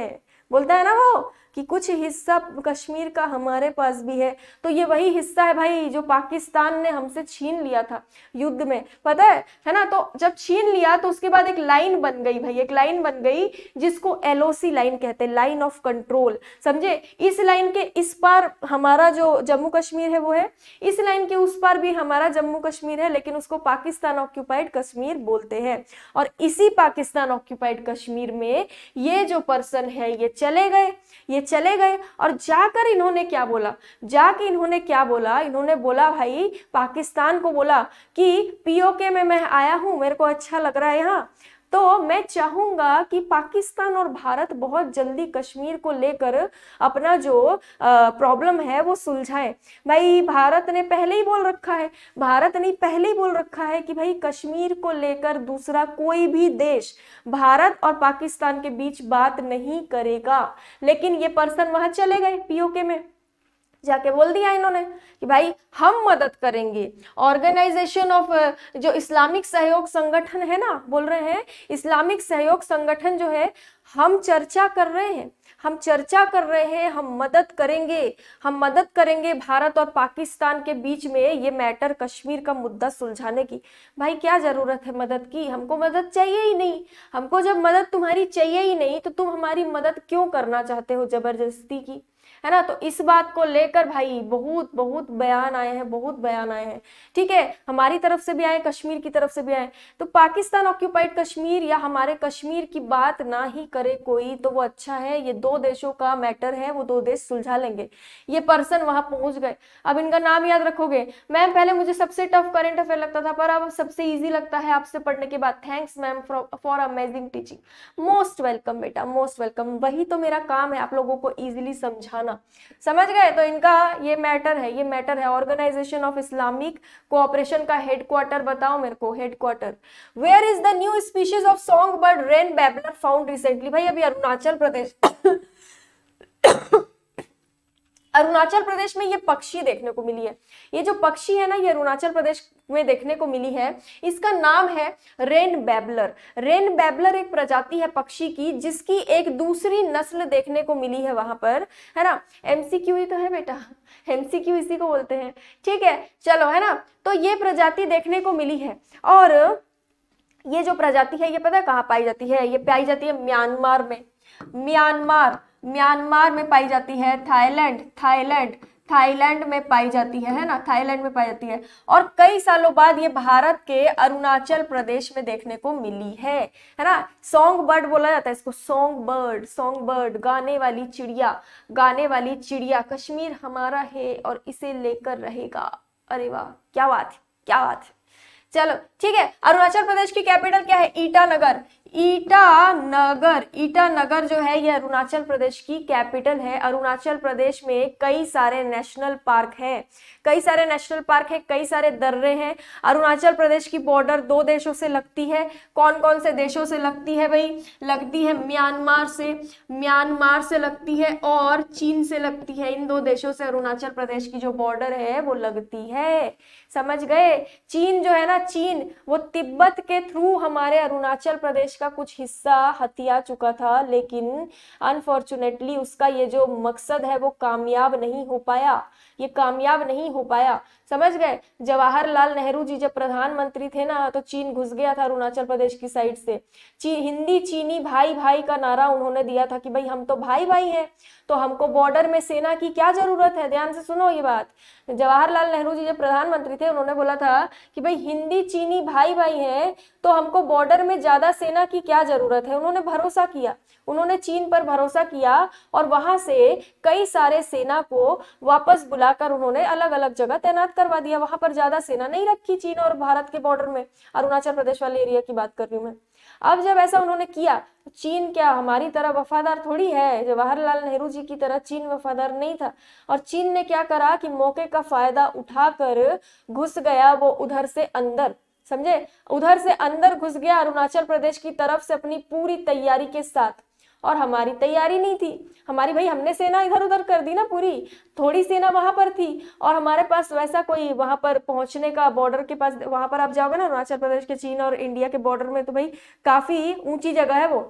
बोलता है ना वो कि कुछ हिस्सा कश्मीर का हमारे पास भी है तो ये वही हिस्सा है भाई जो पाकिस्तान ने हमसे छीन लिया था युद्ध में पता है है ना तो जब छीन लिया तो उसके बाद एक लाइन बन गई भाई एक लाइन बन गई जिसको एलओसी लाइन कहते हैं लाइन ऑफ कंट्रोल समझे इस लाइन के इस पार हमारा जो जम्मू कश्मीर है वो है इस लाइन के उस पार भी हमारा जम्मू कश्मीर है लेकिन उसको पाकिस्तान ऑक्यूपाइड कश्मीर बोलते हैं और इसी पाकिस्तान ऑक्यूपाइड कश्मीर में ये जो पर्सन है ये चले गए ये चले गए और जाकर इन्होंने क्या बोला जाके इन्होंने क्या बोला इन्होंने बोला भाई पाकिस्तान को बोला कि पीओके में मैं आया हूँ मेरे को अच्छा लग रहा है यहाँ तो मैं चाहूँगा कि पाकिस्तान और भारत बहुत जल्दी कश्मीर को लेकर अपना जो प्रॉब्लम है वो सुलझाएं भाई भारत ने पहले ही बोल रखा है भारत ने पहले ही बोल रखा है कि भाई कश्मीर को लेकर दूसरा कोई भी देश भारत और पाकिस्तान के बीच बात नहीं करेगा लेकिन ये पर्सन वहाँ चले गए पीओके में जाके बोल दिया इन्होंने कि भाई हम मदद करेंगे ऑर्गेनाइजेशन ऑफ uh, जो इस्लामिक सहयोग संगठन है ना बोल रहे हैं इस्लामिक सहयोग संगठन जो है हम चर्चा कर रहे हैं हम चर्चा कर रहे हैं हम मदद करेंगे हम मदद करेंगे भारत और पाकिस्तान के बीच में ये मैटर कश्मीर का मुद्दा सुलझाने की भाई क्या ज़रूरत है मदद की हमको मदद चाहिए ही नहीं हमको जब मदद तुम्हारी चाहिए ही नहीं तो तुम हमारी मदद क्यों करना चाहते हो ज़बरदस्ती की है ना तो इस बात को लेकर भाई बहुत बहुत बयान आए हैं बहुत बयान आए हैं ठीक है हमारी तरफ से भी आए कश्मीर की तरफ से भी आए तो पाकिस्तान ऑक्यूपाइड कश्मीर या हमारे कश्मीर की बात ना ही करे कोई तो वो अच्छा है ये दो देशों का मैटर है वो दो देश सुलझा लेंगे ये पर्सन वहां पहुंच गए अब इनका नाम याद रखोगे मैम पहले मुझे सबसे टफ करेंट अफेयर लगता था पर अब सबसे ईजी लगता है आपसे पढ़ने के बाद thanks ma'am for amazing teaching most welcome बेटा मोस्ट वेलकम वही तो मेरा काम है आप लोगों को ईजिली समझाना ना समझ गए तो इनका ये मैटर है ये मैटर है ऑर्गेनाइजेशन ऑफ इस्लामिक कोऑपरेशन का हेडक्वार्टर बताओ मेरे को headquarter where is the new species of song bird wren babbler found recently भाई अभी अरुणाचल प्रदेश अरुणाचल प्रदेश में ये पक्षी देखने को मिली है ये जो पक्षी है ना ये अरुणाचल प्रदेश में देखने को मिली है इसका नाम है रेन बैबलर रेन बैबलर एक प्रजाति है पक्षी की जिसकी एक दूसरी नस्ल देखने को मिली है वहां पर है ना एमसीक्यू ही e तो है बेटा एमसीक्यू e इसी को बोलते हैं ठीक है चलो है ना तो ये प्रजाति देखने को मिली है और ये जो प्रजाति है ये पता है कहाँ पाई जाती है ये पाई जाती है म्यांमार में म्यांमार म्यांमार में पाई जाती है थाईलैंड थाईलैंड थाईलैंड में पाई जाती है है ना थाईलैंड में पाई जाती है और कई सालों बाद ये भारत के अरुणाचल प्रदेश में देखने को मिली है है ना सॉन्ग बर्ड बोला जाता है इसको सॉन्ग बर्ड सॉन्ग बर्ड गाने वाली चिड़िया गाने वाली चिड़िया कश्मीर हमारा है और इसे लेकर रहेगा अरे वाह क्या बात क्या बात है चलो ठीक है अरुणाचल प्रदेश की कैपिटल क्या है ईटानगर ईटानगर ईटानगर जो है यह अरुणाचल प्रदेश की कैपिटल है अरुणाचल प्रदेश में कई सारे नेशनल पार्क हैं कई सारे नेशनल पार्क हैं कई सारे दर्रे हैं अरुणाचल प्रदेश की बॉर्डर दो देशों से लगती है कौन कौन से देशों से लगती है भाई लगती है म्यांमार से म्यांमार से लगती है और चीन से लगती है इन दो देशों से अरुणाचल प्रदेश की जो बॉर्डर है वो लगती है समझ गए चीन जो है ना चीन वो तिब्बत के थ्रू हमारे अरुणाचल प्रदेश का कुछ हिस्सा हथिया चुका था लेकिन अनफॉर्चुनेटली उसका ये जो मकसद है वो कामयाब नहीं हो पाया ये कामयाब नहीं हो पाया समझ गए जवाहरलाल नेहरू जी जब प्रधानमंत्री थे ना तो चीन घुस गया था अरुणाचल प्रदेश की साइड से ची, हिंदी चीनी भाई भाई का नारा उन्होंने दिया था कि भाई हम तो भाई भाई हैं तो हमको बॉर्डर में सेना की क्या जरूरत है ध्यान से सुनो ये बात जवाहरलाल नेहरू जी जब प्रधानमंत्री थे उन्होंने बोला था कि भाई हिंदी चीनी भाई भाई हैं तो हमको बॉर्डर में ज्यादा सेना की क्या जरूरत है उन्होंने भरोसा किया उन्होंने चीन पर भरोसा किया और वहां से कई सारे सेना को वापस बुला मिलाकर उन्होंने अलग अलग जगह तैनात करवा दिया वहां पर ज्यादा सेना नहीं रखी चीन और भारत के बॉर्डर में अरुणाचल प्रदेश वाले एरिया की बात कर रही हूँ मैं अब जब ऐसा उन्होंने किया तो चीन क्या हमारी तरह वफादार थोड़ी है जवाहरलाल नेहरू जी की तरह चीन वफादार नहीं था और चीन ने क्या करा कि मौके का फायदा उठाकर घुस गया वो उधर से अंदर समझे उधर से अंदर घुस गया अरुणाचल प्रदेश की तरफ से अपनी पूरी तैयारी के साथ और हमारी तैयारी नहीं थी हमारी भाई हमने सेना इधर उधर कर दी ना पूरी थोड़ी सेना वहाँ पर थी और हमारे पास वैसा कोई वहाँ पर पहुँचने का बॉर्डर के पास वहाँ पर आप जाओगे ना अरुणाचल प्रदेश के चीन और इंडिया के बॉर्डर में तो भाई काफ़ी ऊंची जगह है वो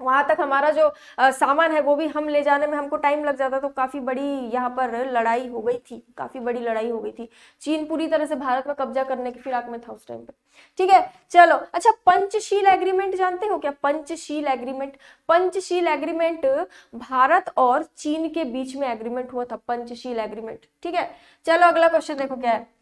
वहाँ तक हमारा जो आ, सामान है वो भी हम ले जाने में हमको टाइम लग जाता तो काफ़ी बड़ी यहाँ पर लड़ाई हो गई थी काफ़ी बड़ी लड़ाई हो गई थी चीन पूरी तरह से भारत में कब्जा करने की फिराक में था उस टाइम पर ठीक है चलो अच्छा पंचशील एग्रीमेंट जानते हो क्या पंचशील एग्रीमेंट पंचशील एग्रीमेंट भारत और चीन के बीच में एग्रीमेंट हुआ था पंचशील एग्रीमेंट ठीक है चलो अगला क्वेश्चन देखो क्या है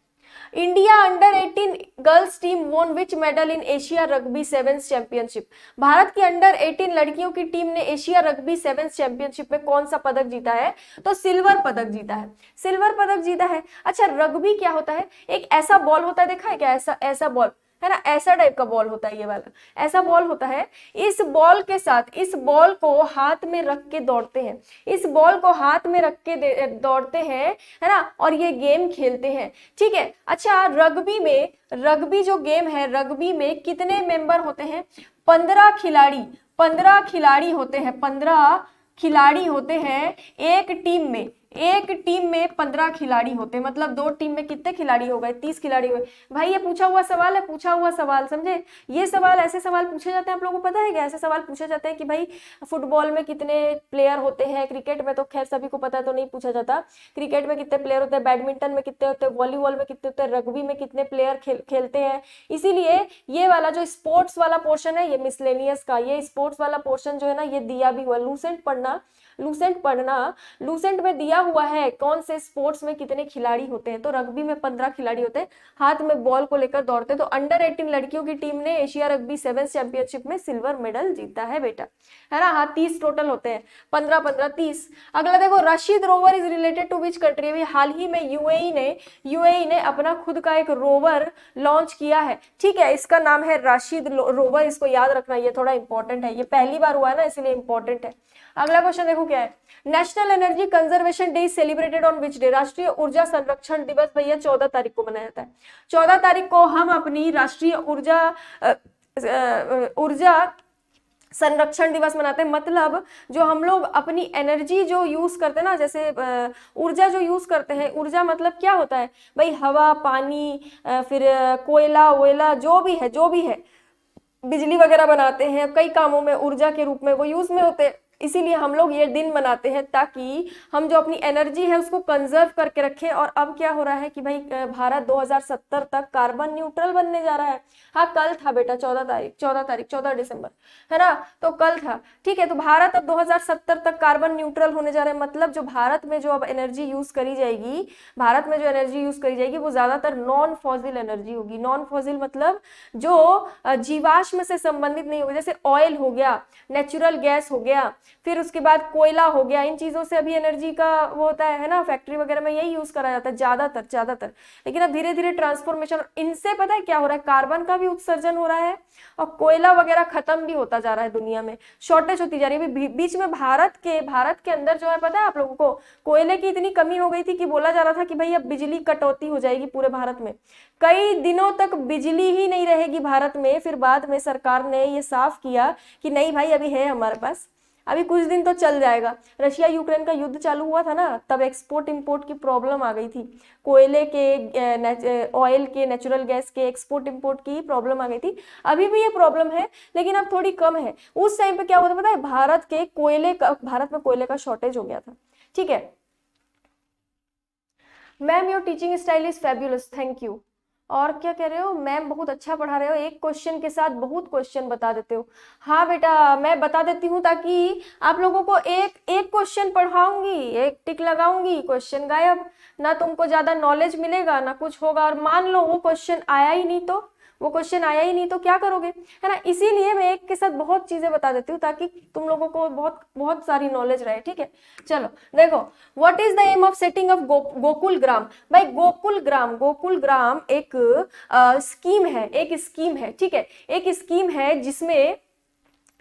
India under 18 girls team won which medal in Asia rugby sevens championship Bharat की अंडर 18 लड़कियों की टीम ने एशिया रग्बी सेवेंस चैंपियनशिप में कौन सा पदक जीता है तो सिल्वर पदक जीता है सिल्वर पदक जीता है अच्छा रग्बी क्या होता है एक ऐसा बॉल होता है देखा है क्या ऐसा ऐसा बॉल है ना ऐसा टाइप का बॉल होता है ये वाला ऐसा बॉल होता है इस बॉल के साथ इस बॉल को हाथ में रख के दौड़ते हैं इस बॉल को हाथ में रख के दौड़ते हैं है ना और ये गेम खेलते हैं ठीक है अच्छा रग्बी में रग्बी जो गेम है रग्बी में कितने मेंबर होते हैं पंद्रह खिलाड़ी पंद्रह खिलाड़ी होते हैं पंद्रह खिलाड़ी होते हैं एक टीम में एक टीम में पंद्रह खिलाड़ी होते मतलब दो टीम में कितने खिलाड़ी हो गए तीस खिलाड़ी हो गए भाई ये पूछा हुआ सवाल है पूछा हुआ सवाल समझे ये सवाल ऐसे सवाल पूछे जाते हैं आप लोगों को पता है क्या ऐसे सवाल पूछे जाते हैं कि भाई फुटबॉल में कितने प्लेयर होते हैं क्रिकेट में तो खैर सभी को पता तो नहीं पूछा जाता क्रिकेट में कितने प्लेयर होते हैं बैडमिंटन में कितने होते हैं वॉलीबॉल में कितने होते हैं रग्बी में कितने प्लेयर खेल खेलते हैं इसीलिए ये वाला जो स्पोर्ट्स वाला पोर्शन है ये मिसलेनियस का ये स्पोर्ट्स वाला पोर्शन जो है ना ये दिया भी हुआ लूसेंट पढ़ना लूसेंट पढ़ना लूसेंट में दिया हुआ है कौन से स्पोर्ट्स में कितने खिलाड़ी होते हैं तो रग्बी में पंद्रह खिलाड़ी होते हैं हाथ में बॉल को लेकर दौड़ते तो अंडर एटीन लड़कियों की टीम ने एशिया रग्बी सेवन चैंपियनशिप में सिल्वर मेडल जीता है बेटा है ना हाँ तीस टोटल होते हैं पंद्रह पंद्रह तीस अगला देखो Rashid rover is related to which country अभी हाल ही में यूएई e ने यूएई e ने अपना खुद का एक रोवर लॉन्च किया है ठीक है इसका नाम है राशिद रोवर इसको याद रखना ये थोड़ा इंपॉर्टेंट है ये पहली बार हुआ है ना इसलिए इंपॉर्टेंट है अगला क्वेश्चन देखो हो गया है national energy conservation day celebrated on which day राष्ट्रीय ऊर्जा संरक्षण दिवस भैया चौदह तारीख को मनाया जाता है चौदह तारीख को हम अपनी राष्ट्रीय ऊर्जा ऊर्जा संरक्षण दिवस मनाते हैं मतलब जो हम लोग अपनी एनर्जी जो यूज़ करते हैं ना जैसे ऊर्जा जो यूज़ करते हैं ऊर्जा मतलब क्या होता है भाई हवा पानी फिर कोयला वोयला जो भी है जो भी है बिजली वगैरह बनाते हैं कई कामों में ऊर्जा के रूप में वो यूज़ में होते हैं इसीलिए हम लोग ये दिन मनाते हैं ताकि हम जो अपनी एनर्जी है उसको कंजर्व करके रखें और अब क्या हो रहा है कि भाई भारत 2070 तक कार्बन न्यूट्रल बनने जा रहा है हाँ कल था बेटा चौदह तारीख चौदह तारीख चौदह दिसंबर है ना तो कल था ठीक है तो भारत अब 2070 तक कार्बन न्यूट्रल होने जा रहा है मतलब जो भारत में जो अब एनर्जी यूज करी जाएगी भारत में जो एनर्जी यूज करी जाएगी वो ज्यादातर नॉन फॉजिल एनर्जी होगी नॉन फॉजिल मतलब जो जीवाश्म से संबंधित नहीं होगी जैसे ऑयल हो गया नेचुरल गैस हो गया फिर उसके बाद कोयला हो गया इन चीज़ों से अभी एनर्जी का वो होता है, है ना फैक्ट्री वगैरह में यही यूज़ करा जाता है ज़्यादातर ज़्यादातर लेकिन अब धीरे धीरे ट्रांसफॉर्मेशन इनसे पता है क्या हो रहा है कार्बन का भी उत्सर्जन हो रहा है और कोयला वगैरह खत्म भी होता जा रहा है दुनिया में शॉर्टेज होती जा रही है बीच में भारत के भारत के अंदर जो है पता है आप लोगों को कोयले की इतनी कमी हो गई थी कि बोला जा रहा था कि भाई अब बिजली कटौती हो जाएगी पूरे भारत में कई दिनों तक बिजली ही नहीं रहेगी भारत में फिर बाद में सरकार ने ये साफ किया कि नहीं भाई अभी है हमारे पास अभी कुछ दिन तो चल जाएगा रशिया यूक्रेन का युद्ध चालू हुआ था ना तब एक्सपोर्ट इंपोर्ट की प्रॉब्लम आ गई थी कोयले के ऑयल के नेचुरल गैस के एक्सपोर्ट इंपोर्ट की प्रॉब्लम आ गई थी अभी भी ये प्रॉब्लम है लेकिन अब थोड़ी कम है उस टाइम पे क्या हुआ था पता है भारत के कोयले का भारत में कोयले का शॉर्टेज हो गया था ठीक है ma'am your teaching style is fabulous thank you और क्या कह रहे हो मैम बहुत अच्छा पढ़ा रहे हो एक क्वेश्चन के साथ बहुत क्वेश्चन बता देते हो हाँ बेटा मैं बता देती हूँ ताकि आप लोगों को एक एक क्वेश्चन पढ़ाऊंगी एक टिक लगाऊंगी क्वेश्चन गायब ना तुमको ज़्यादा नॉलेज मिलेगा ना कुछ होगा और मान लो वो क्वेश्चन आया ही नहीं तो वो क्वेश्चन आया ही नहीं तो क्या करोगे है ना इसीलिए मैं एक के साथ बहुत चीजें बता देती हूँ ताकि तुम लोगों को बहुत बहुत सारी नॉलेज रहे ठीक है चलो देखो what is the aim of setting of Gokul Gram भाई गोकुल ग्राम गोकुल ग्राम एक आ, स्कीम है एक स्कीम है ठीक है एक स्कीम है जिसमें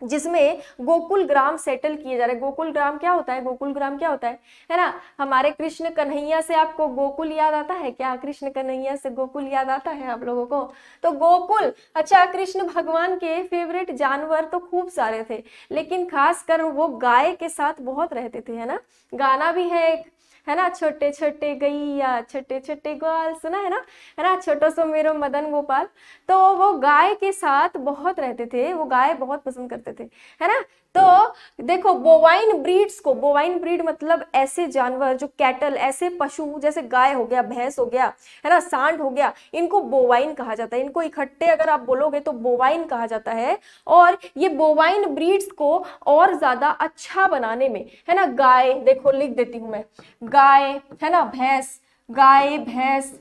जिसमें गोकुल ग्राम सेटल किए जा रहे हैं गोकुल ग्राम क्या होता है गोकुल ग्राम क्या होता है है ना हमारे कृष्ण कन्हैया से आपको गोकुल याद आता है क्या कृष्ण कन्हैया से गोकुल याद आता है आप लोगों को तो गोकुल अच्छा कृष्ण भगवान के फेवरेट जानवर तो खूब सारे थे लेकिन खासकर वो गाय के साथ बहुत रहते थे है ना गाना भी है एक है ना छोटे छोटे गैया छोटे छोटे ग्वाल सुना है ना है ना छोटो सो मेरो मदन गोपाल तो वो गाय के साथ बहुत रहते थे वो गाय बहुत पसंद करते थे है ना तो देखो बोवाइन ब्रीड्स को बोवाइन ब्रीड मतलब ऐसे जानवर जो कैटल ऐसे पशु जैसे गाय हो गया भैंस हो गया है ना सांड हो गया इनको बोवाइन कहा जाता है इनको इकट्ठे अगर आप बोलोगे तो बोवाइन कहा जाता है और ये बोवाइन ब्रीड्स को और ज्यादा अच्छा बनाने में है ना गाय देखो लिख देती हूं मैं गाय है ना भैंस गाय भैंस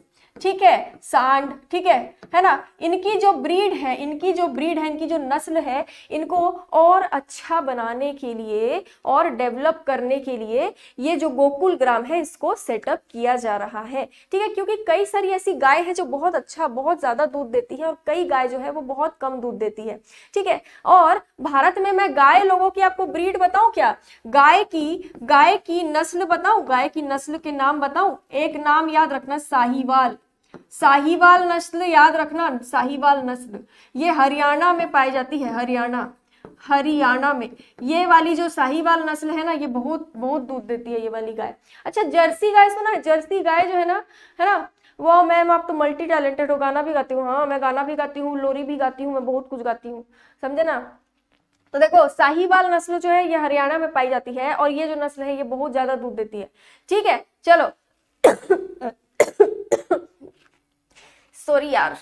ठीक है सांड ठीक है है ना इनकी जो ब्रीड है इनकी जो ब्रीड है इनकी जो नस्ल है इनको और अच्छा बनाने के लिए और डेवलप करने के लिए ये जो गोकुल ग्राम है इसको सेटअप किया जा रहा है ठीक है क्योंकि कई सारी ऐसी गाय है जो बहुत अच्छा बहुत ज़्यादा दूध देती है और कई गाय जो है वो बहुत कम दूध देती है ठीक है और भारत में मैं गाय लोगों की आपको ब्रीड बताऊ क्या गाय की गाय की नस्ल बताऊं गाय की नस्ल के नाम बताऊ एक नाम याद रखना साहिवाल साहिवाल नस्ल याद रखना साहिवाल नस्ल ये हरियाणा में पाई जाती है हरियाणा हरियाणा में ये वाली जो साहिवाल नस्ल है ना ये बहुत बहुत दूध देती है ये वाली गाय अच्छा जर्सी गाय सुना जर्सी गाय जो है ना है ना वो मैम आप तो मल्टी टैलेंटेड हो गाना भी गाती हूँ हाँ मैं गाना भी गाती हूँ लोरी भी गाती हूँ मैं बहुत कुछ गाती हूँ समझे ना तो देखो साहिवाल नस्ल जो है ये हरियाणा में पाई जाती है और ये जो नस्ल है ये बहुत ज्यादा दूध देती है ठीक है चलो सॉरी यार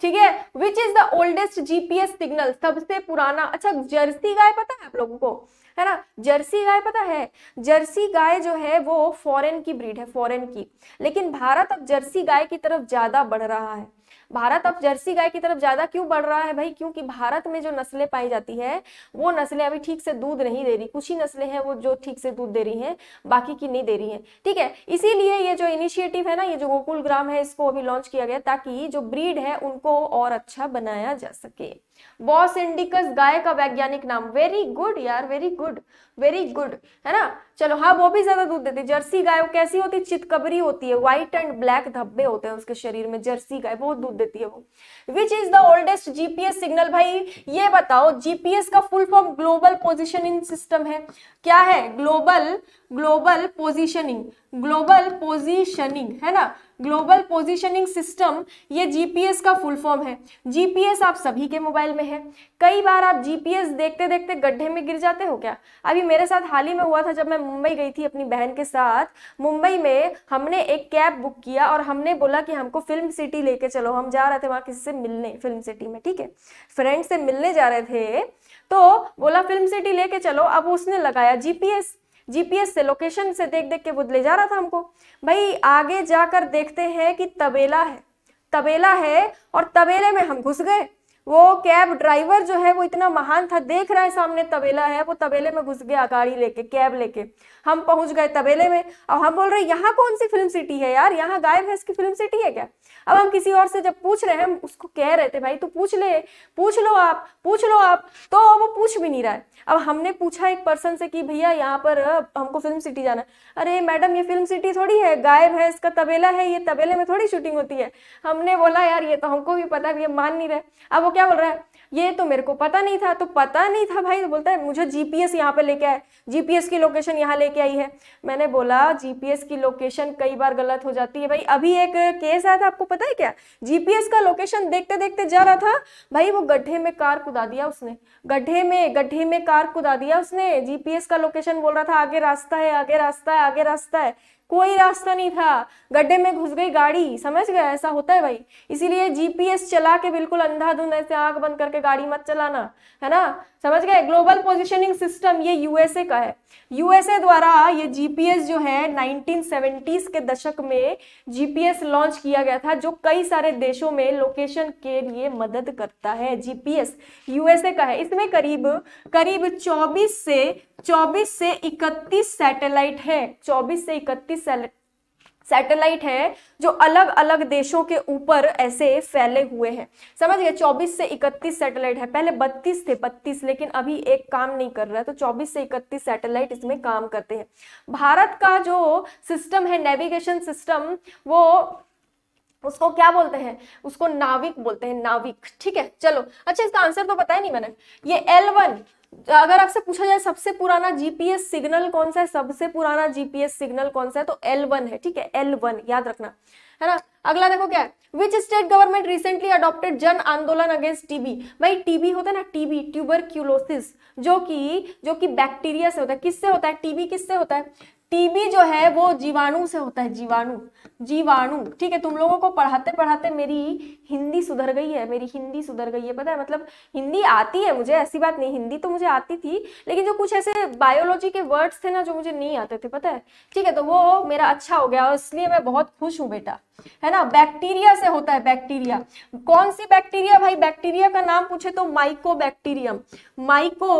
ठीक है which is the oldest GPS signal सबसे पुराना अच्छा जर्सी गाय पता है आप लोगों को है ना जर्सी गाय पता है जर्सी गाय जो है वो फॉरेन की ब्रीड है फॉरेन की लेकिन भारत अब जर्सी गाय की तरफ ज्यादा बढ़ रहा है भारत अब जर्सी गाय की तरफ ज़्यादा क्यों बढ़ रहा है भाई क्योंकि भारत में जो नस्लें पाई जाती है वो नस्लें अभी ठीक से दूध नहीं दे रही कुछ ही नस्लें हैं वो जो ठीक से दूध दे रही हैं बाकी की नहीं दे रही हैं ठीक है इसीलिए ये जो इनिशिएटिव है ना ये जो गोकुल ग्राम है इसको अभी लॉन्च किया गया ताकि जो ब्रीड है उनको और अच्छा बनाया जा सके बॉस इंडिकस गाय का वैज्ञानिक नाम वेरी गुड यार वेरी गुड वेरी गुड है ना चलो हाँ वो भी ज्यादा दूध देती जर्सी गाय वो कैसी होती चितकबरी होती है व्हाइट एंड ब्लैक धब्बे होते हैं उसके शरीर में जर्सी गाय बहुत दूध देती है वो which is the oldest GPS signal भाई ये बताओ जीपीएस का full form global positioning system है क्या है global global positioning global positioning है ना ग्लोबल पोजीशनिंग सिस्टम ये जीपीएस का फुल फॉर्म है जीपीएस आप सभी के मोबाइल में है कई बार आप जीपीएस देखते देखते गड्ढे में गिर जाते हो क्या अभी मेरे साथ हाल ही में हुआ था जब मैं मुंबई गई थी अपनी बहन के साथ मुंबई में हमने एक कैब बुक किया और हमने बोला कि हमको फिल्म सिटी लेके चलो हम जा रहे थे वहाँ किसी से मिलने फिल्म सिटी में ठीक है फ्रेंड से मिलने जा रहे थे तो बोला फिल्म सिटी लेके चलो अब उसने लगाया जीपीएस जीपीएस से लोकेशन से देख देख के वो ले जा रहा था हमको भाई आगे जाकर देखते हैं कि तबेला है तबेला है और तबेले में हम घुस गए वो कैब ड्राइवर जो है वो इतना महान था देख रहा है सामने तबेला है वो तबेले में घुस गया गाड़ी लेके कैब लेके हम पहुंच गए तबेले में और हम बोल रहे हैं यहाँ कौन सी फिल्म सिटी है यार यहाँ गाय भैंस की फिल्म सिटी है क्या अब हम किसी और से जब पूछ रहे हैं हम उसको कह रहे थे भाई तू पूछ ले पूछ लो आप पूछ लो आप तो वो पूछ भी नहीं रहा है अब हमने पूछा एक पर्सन से कि भैया यहाँ पर हमको फिल्म सिटी जाना अरे मैडम ये फिल्म सिटी थोड़ी है गाय भैंस का तबेला है ये तबेले में थोड़ी शूटिंग होती है हमने बोला यार ये तो हमको भी पता है ये मान नहीं रहे अब वो क्या बोल रहा है ये तो मेरे को पता नहीं था तो पता नहीं था भाई तो बोलता है मुझे जीपीएस यहाँ पे लेके आए जीपीएस की लोकेशन यहाँ लेके आई है मैंने बोला जीपीएस की लोकेशन कई बार गलत हो जाती है भाई अभी एक केस आया था आपको पता है क्या जीपीएस का लोकेशन देखते देखते जा रहा था भाई वो गड्ढे में कार कुदा दिया उसने गड्ढे में गड्ढे में कार कुदा दिया उसने जीपीएस का लोकेशन बोल रहा था आगे रास्ता है आगे रास्ता है आगे रास्ता है कोई रास्ता नहीं था गड्ढे में घुस गई गाड़ी समझ गया ऐसा होता है भाई इसीलिए जीपीएस चला के बिल्कुल अंधाधुंध ऐसे आंख बंद करके गाड़ी मत चलाना है ना समझ गए ग्लोबल पोजीशनिंग सिस्टम ये यूएसए का है यूएसए द्वारा ये जीपीएस जो है 1970s के दशक में जीपीएस लॉन्च किया गया था जो कई सारे देशों में लोकेशन के लिए मदद करता है जीपीएस यूएसए का है इसमें करीब करीब 24 से 24 से 31 सैटेलाइट है 24 से 31 सैटेलाइट हैं जो अलग अलग देशों के ऊपर ऐसे फैले हुए हैं समझ गए 24 से 31 सैटेलाइट है पहले 32 थे 32 लेकिन अभी एक काम नहीं कर रहा है तो 24 से 31 सैटेलाइट इसमें काम करते हैं भारत का जो सिस्टम है नेविगेशन सिस्टम वो उसको क्या बोलते हैं उसको नाविक बोलते हैं नाविक ठीक है चलो अच्छा इसका आंसर तो पता ही नहीं मैंने ये L1 अगर आपसे पूछा जाए सबसे पुराना जीपीएस सिग्नल कौन सा है सबसे पुराना जीपीएस सिग्नल कौन सा है तो एल वन है ठीक है एल वन याद रखना है ना अगला देखो क्या है which state government recently adopted जन आंदोलन अगेंस्ट टीबी भाई टीबी होता है ना टीबी ट्यूबर जो कि जो कि बैक्टीरिया से होता है किससे होता है टीबी किससे होता है टीबी जो है वो जीवाणु से होता है जीवाणु जीवाणु ठीक है तुम लोगों को पढ़ाते पढ़ाते मेरी हिंदी सुधर गई है मेरी हिंदी सुधर गई है पता है मतलब हिंदी आती है मुझे ऐसी बात नहीं हिंदी तो मुझे आती थी लेकिन जो कुछ ऐसे बायोलॉजी के वर्ड्स थे ना जो मुझे नहीं आते थे पता है ठीक है तो वो मेरा अच्छा हो गया और इसलिए मैं बहुत खुश हूँ बेटा है ना बैक्टीरिया से होता है बैक्टीरिया कौन सी बैक्टीरिया भाई बैक्टीरिया का नाम पूछे तो mycobacterium 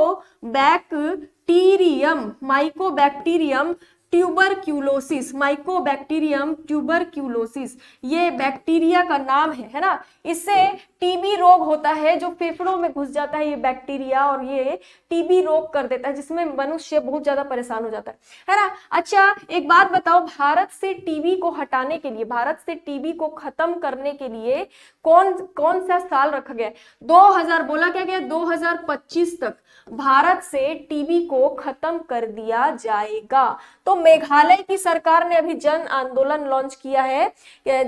mycobacterium mycobacterium tuberculosis mycobacterium tuberculosis ये बैक्टीरिया का नाम है है ना इससे टीबी रोग होता है जो फेफड़ों में घुस जाता है ये बैक्टीरिया और ये टीबी रोग कर देता है जिसमें मनुष्य बहुत ज़्यादा परेशान हो जाता है है ना अच्छा एक बात बताओ भारत से टीबी को हटाने के लिए भारत से टीबी को खत्म करने के लिए कौन कौन सा साल रखा गया है बोला क्या गया दो तक भारत से टीबी को खत्म कर दिया जाएगा तो मेघालय की सरकार ने अभी जन आंदोलन लॉन्च किया है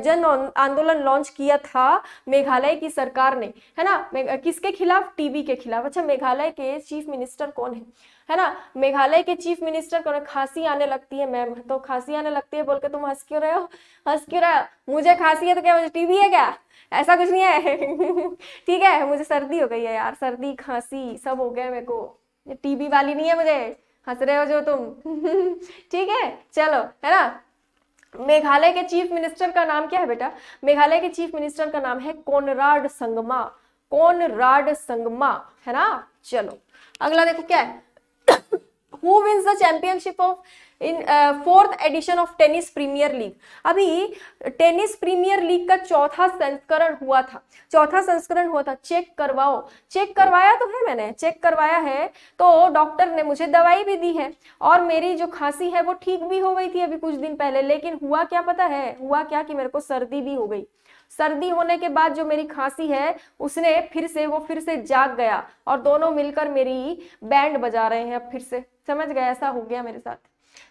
जन आंदोलन लॉन्च किया था मेघालय की सरकार ने है ना किसके खिलाफ टीबी के खिलाफ अच्छा मेघालय के चीफ मिनिस्टर कौन है है ना मेघालय के चीफ मिनिस्टर को खांसी आने लगती है मैम तो खांसी आने लगती है बोल के तुम हंस क्यों रहे हो हंस क्यों रहे हो मुझे खांसी है तो क्या मुझे टीबी है क्या ऐसा कुछ नहीं है (laughs) ठीक है मुझे सर्दी हो गई है यार सर्दी खांसी सब हो गया मेरे को टीबी वाली नहीं है मुझे हंस रहे हो जो तुम (laughs) ठीक है चलो है ना मेघालय के चीफ मिनिस्टर का नाम क्या है बेटा मेघालय के चीफ मिनिस्टर का नाम है कोनराड संगमा कोनराड संगमा है ना चलो अगला देखो क्या है (coughs) who wins the championship of in uh, fourth edition of tennis premier league अभी tennis premier league का चौथा संस्करण हुआ था चौथा संस्करण हुआ था चेक करवाओ चेक करवाया तो है मैंने चेक करवाया है तो डॉक्टर ने मुझे दवाई भी दी है और मेरी जो खांसी है वो ठीक भी हो गई थी अभी कुछ दिन पहले लेकिन हुआ क्या पता है हुआ क्या कि मेरे को सर्दी भी हो गई सर्दी होने के बाद जो मेरी खांसी है उसने फिर से वो फिर से जाग गया और दोनों मिलकर मेरी बैंड बजा रहे हैं अब फिर से समझ गया ऐसा हो गया मेरे साथ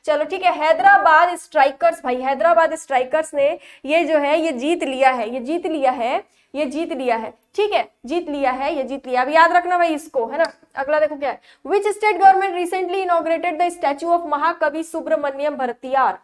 चलो ठीक है हैदराबाद स्ट्राइकर्स भाई हैदराबाद स्ट्राइकर्स ने ये जो है ये जीत लिया है ये जीत लिया है ये जीत लिया है ठीक है जीत लिया है ये जीत लिया अब याद रखना भाई इसको है ना अगला देखो क्या है which state government recently inaugurated the statue of महाकवि सुब्रमण्यम भरतियार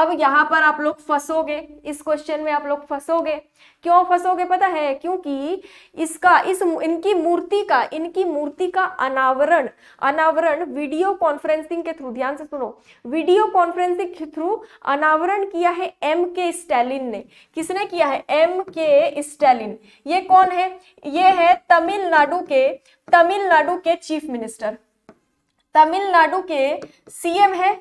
अब यहाँ पर आप लोग फंसोगे इस क्वेश्चन में आप लोग फंसोगे क्यों फंसोगे पता है क्योंकि इसका इस इनकी मूर्ति का इनकी मूर्ति का अनावरण अनावरण वीडियो कॉन्फ्रेंसिंग के थ्रू ध्यान से सुनो वीडियो कॉन्फ्रेंसिंग के थ्रू अनावरण किया है एम के स्टैलिन ने किसने किया है एम के स्टैलिन ये कौन है ये है तमिलनाडु के तमिलनाडु के चीफ मिनिस्टर तमिलनाडु के सीएम है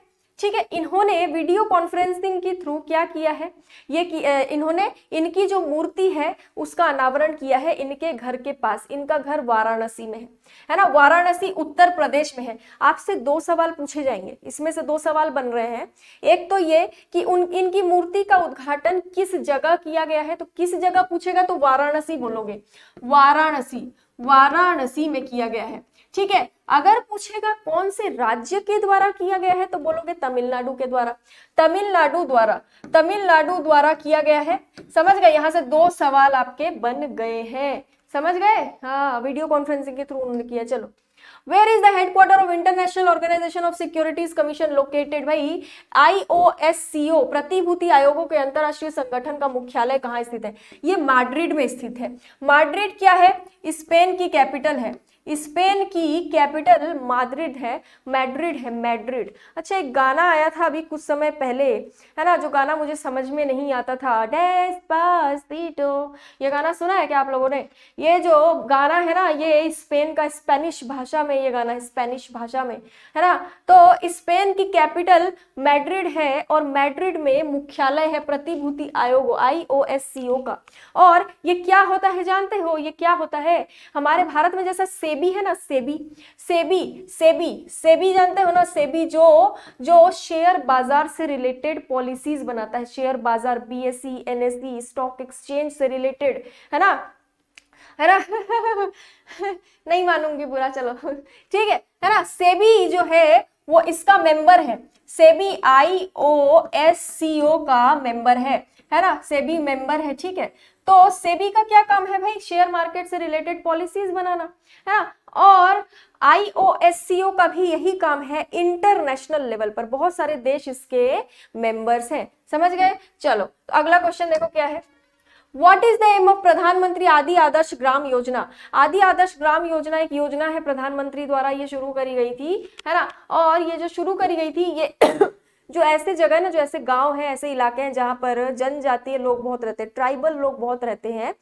ठीक है इन्होंने वीडियो कॉन्फ्रेंसिंग के थ्रू क्या किया है ये कि इन्होंने इनकी जो मूर्ति है उसका अनावरण किया है इनके घर के पास इनका घर वाराणसी में है है ना वाराणसी उत्तर प्रदेश में है आपसे दो सवाल पूछे जाएंगे इसमें से दो सवाल बन रहे हैं एक तो ये कि उन इनकी मूर्ति का उद्घाटन किस जगह किया गया है तो किस जगह पूछेगा तो वाराणसी बोलोगे वाराणसी वाराणसी में किया गया है ठीक है अगर पूछेगा कौन से राज्य के द्वारा किया गया है तो बोलोगे तमिलनाडु के द्वारा तमिलनाडु द्वारा तमिलनाडु द्वारा किया गया है समझ गए यहाँ से दो सवाल आपके बन गए हैं समझ गए हाँ वीडियो कॉन्फ्रेंसिंग के थ्रू उन्होंने किया चलो where is the headquarter of international organisation of securities commission located भाई एस ओ प्रतिभूति आयोगों के अंतरराष्ट्रीय संगठन का मुख्यालय कहाँ स्थित है ये मैड्रिड में स्थित है मैड्रिड क्या है स्पेन की कैपिटल है स्पेन की कैपिटल माद्रिड है मैड्रिड है मैड्रिड अच्छा एक गाना आया था अभी कुछ समय पहले है ना जो गाना मुझे समझ में नहीं आता था डेस्पासीटो ये गाना सुना है क्या आप लोगों ने ये जो गाना है ना ये स्पेन का स्पेनिश भाषा में ये गाना है स्पेनिश भाषा में है ना तो स्पेन की कैपिटल मैड्रिड है और मैड्रिड में मुख्यालय है प्रतिभूति आयोग आई ओ एस सी ओ का और ये क्या होता है जानते हो ये क्या होता है हमारे भारत में जैसा सेबी है ना सेबी सेबी सेबी सेबी जानते हो ना सेबी जो जो शेयर बाजार से रिलेटेड पॉलिसीज बनाता है शेयर बाजार बीएसई एनएसई स्टॉक एक्सचेंज से रिलेटेड है ना है ना (laughs) नहीं मानूंगी बुरा चलो ठीक है है ना सेबी जो है वो इसका मेंबर है सेबी आई ओ एस सी ओ का मेंबर है है ना सेबी मेंबर है ठीक है तो सेबी का क्या काम है भाई शेयर मार्केट से रिलेटेड पॉलिसीज बनाना है ना और आईओएससीओ का भी यही काम है इंटरनेशनल लेवल पर बहुत सारे देश इसके मेंबर्स हैं समझ गए चलो तो अगला क्वेश्चन देखो क्या है what is the aim of प्रधानमंत्री आदि आदर्श ग्राम योजना आदि आदर्श ग्राम योजना एक योजना है प्रधानमंत्री द्वारा ये शुरू करी गई थी है ना और ये जो शुरू करी गई थी ये जो ऐसे जगह ना जो ऐसे गांव हैं ऐसे इलाके हैं जहाँ पर जनजातीय लोग बहुत रहते हैं ट्राइबल लोग बहुत रहते हैं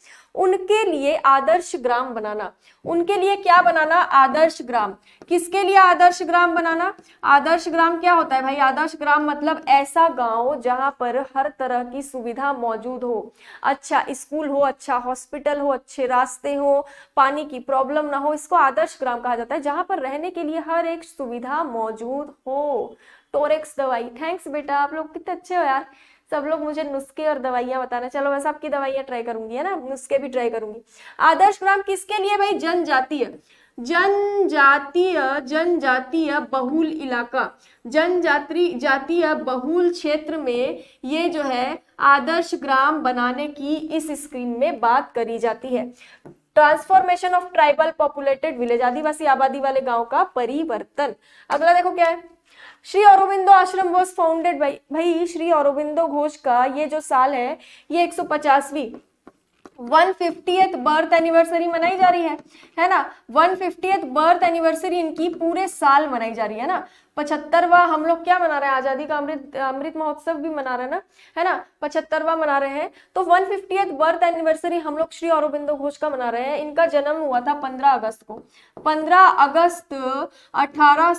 उनके लिए आदर्श ग्राम बनाना उनके लिए क्या बनाना आदर्श ग्राम किसके लिए आदर्श ग्राम बनाना आदर्श ग्राम क्या होता है भाई आदर्श ग्राम मतलब ऐसा गाँव जहाँ पर हर तरह की सुविधा मौजूद हो अच्छा स्कूल हो अच्छा हॉस्पिटल हो अच्छे रास्ते हो पानी की प्रॉब्लम ना हो इसको आदर्श ग्राम कहा जाता है जहां पर रहने के लिए हर एक सुविधा मौजूद हो टोरेक्स दवाई थैंक्स बेटा आप लोग कितने अच्छे हो यार सब लोग मुझे नुस्खे और दवाइयाँ बताना चलो मैं सबकी दवाइयाँ ट्राई करूंगी है ना नुस्खे भी ट्राई करूंगी आदर्श ग्राम किसके लिए भाई जनजातीय जनजातीय जनजातीय बहुल इलाका जनजाति जातीय बहुल क्षेत्र में ये जो है आदर्श ग्राम बनाने की इस स्कीम में बात करी जाती है transformation of tribal populated village आदिवासी आबादी वाले गांव का परिवर्तन अगला देखो क्या है श्री औरबिंदो आश्रम वॉज फाउंडेड बाई भाई श्री औरबिंदो घोष का ये जो साल है ये एक सौ पचासवी वन फिफ्टीएथ बर्थ एनिवर्सरी मनाई जा रही है है ना वन फिफ्टियथ बर्थ एनिवर्सरी इनकी पूरे साल मनाई जा रही है ना पचहत्तरवा हम लोग क्या मना रहे हैं आज़ादी का अमृत अमृत महोत्सव भी मना रहे हैं ना है ना पचहत्तरवा मना रहे हैं तो वन एथ बर्थ एनिवर्सरी हम लोग श्री औरबिंदो घोष का मना रहे हैं इनका जन्म हुआ था पंद्रह अगस्त को पंद्रह अगस्त अठारह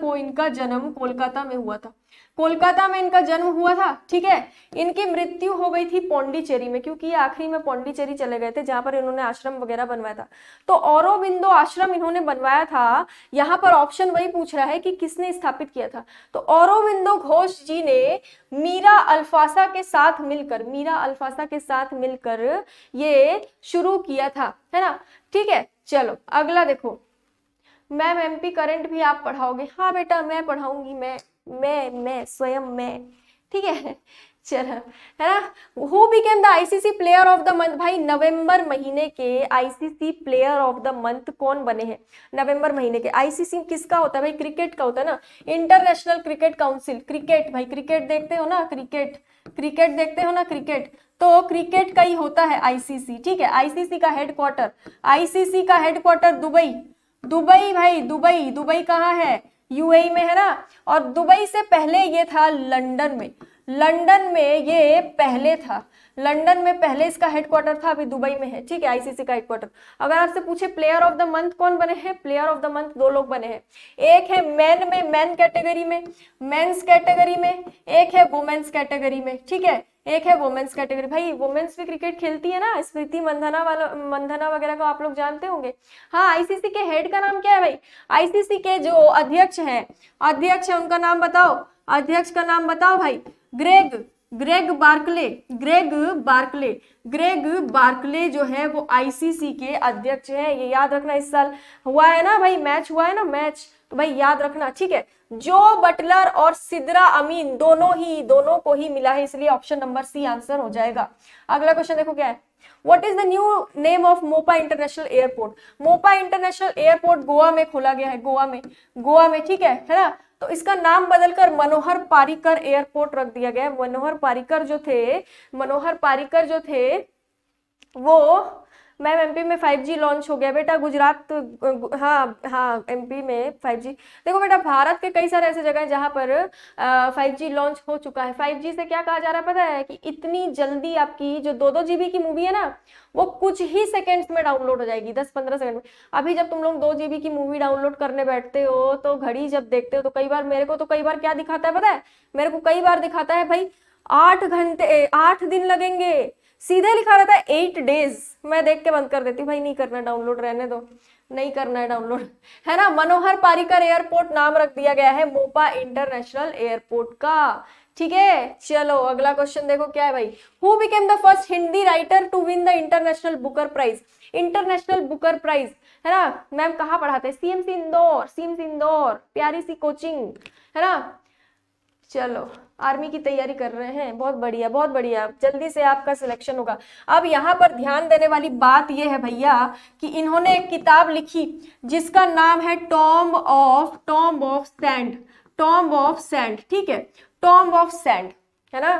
को इनका जन्म कोलकाता में हुआ था कोलकाता में इनका जन्म हुआ था ठीक है इनकी मृत्यु हो गई थी पौंडीचेरी में क्योंकि ये आखिरी में पौंडीचेरी चले गए थे जहां पर इन्होंने आश्रम वगैरह बनवाया था तो औरबिंदो आश्रम इन्होंने बनवाया था यहाँ पर ऑप्शन वही पूछ रहा है है कि किसने स्थापित किया था तो औरविंदो घोष जी ने मीरा अल्फासा के साथ मिलकर मीरा अल्फासा के साथ मिलकर ये शुरू किया था है ना ठीक है चलो अगला देखो मैम एमपी करंट भी आप पढ़ाओगे हाँ बेटा मैं पढ़ाऊंगी मैं मैं मैं स्वयं मैं ठीक है चलो है ना who became the ICC player of the month भाई नवंबर महीने के ICC player of the month कौन बने हैं नवंबर महीने के आईसीसी किसका होता है भाई क्रिकेट का होता है ना इंटरनेशनल क्रिकेट काउंसिल क्रिकेट भाई क्रिकेट देखते हो ना क्रिकेट क्रिकेट देखते हो ना क्रिकेट तो क्रिकेट का ही होता है आईसीसी ठीक है आईसीसी का हेडक्वार्टर आईसीसी का हेडक्वार्टर दुबई दुबई भाई दुबई दुबई कहाँ है यूएई e में है ना और दुबई से पहले ये था लंदन में लंदन में ये पहले था लंदन में पहले इसका हेडक्वार्टर था अभी दुबई में है ठीक है आईसीसी का हेडक्वार्टर अगर आपसे पूछे प्लेयर ऑफ द मंथ कौन बने हैं प्लेयर ऑफ द मंथ दो लोग बने हैं एक है मैन में मैन कैटेगरी में मेन्स कैटेगरी में एक है वुमेन्स कैटेगरी में ठीक है एक है वुमेन्स कैटेगरी भाई वुमेन्स भी क्रिकेट खेलती है ना स्मृति मंधना वाला मंधना वगैरह को आप लोग जानते होंगे हाँ आईसीसी के हेड का नाम क्या है भाई आईसीसी के जो अध्यक्ष है अध्यक्ष है उनका नाम बताओ अध्यक्ष का नाम बताओ भाई Greg Greg Barclay Greg Barclay Greg Barclay जो है वो आईसीसी के अध्यक्ष हैं ये याद रखना इस साल हुआ है ना भाई मैच हुआ है ना मैच तो भाई याद रखना ठीक है जो बटलर और सिदरा अमीन दोनों ही दोनों को ही मिला है इसलिए ऑप्शन नंबर सी आंसर हो जाएगा अगला क्वेश्चन देखो क्या है what is the new name of Mopa international airport Mopa international airport Goa में खोला गया है गोवा में गोवा में ठीक है है ना तो इसका नाम बदलकर मनोहर पारिकर एयरपोर्ट रख दिया गया मनोहर पारिकर जो थे मनोहर पारिकर जो थे वो मैम एमपी में 5G लॉन्च हो गया बेटा गुजरात हाँ हाँ एमपी में 5G देखो बेटा भारत के कई सारे ऐसे जगह हैं जहाँ पर आ, 5G लॉन्च हो चुका है 5G से क्या कहा जा रहा है पता है कि इतनी जल्दी आपकी जो दो दो जीबी की मूवी है ना वो कुछ ही सेकेंड्स में डाउनलोड हो जाएगी दस पंद्रह सेकेंड में अभी जब तुम लोग दो जीबी की मूवी डाउनलोड करने बैठते हो तो घड़ी जब देखते हो तो कई बार मेरे को तो कई बार क्या दिखाता है पता है मेरे को कई बार दिखाता है भाई आठ घंटे आठ दिन लगेंगे सीधे लिखा रहता है एट डेज मैं देख के बंद कर देती भाई नहीं करना डाउनलोड रहने दो नहीं करना है डाउनलोड (laughs) है ना मनोहर पारिकर एयरपोर्ट नाम रख दिया गया है मोपा इंटरनेशनल एयरपोर्ट का ठीक है चलो अगला क्वेश्चन देखो क्या है भाई who became the first Hindi writer to win the international Booker prize international Booker prize है ना मैम कहा पढ़ाते हैं सीएमसी इंदौर सीएमसी इंदौर प्यारी सी कोचिंग है ना चलो आर्मी की तैयारी कर रहे हैं बहुत बढ़िया बहुत बढ़िया जल्दी से आपका सिलेक्शन होगा अब यहाँ पर ध्यान देने वाली बात यह है भैया कि इन्होंने एक किताब लिखी जिसका नाम है tomb of tomb of sand tomb of sand ठीक है टॉम ऑफ सैंड है ना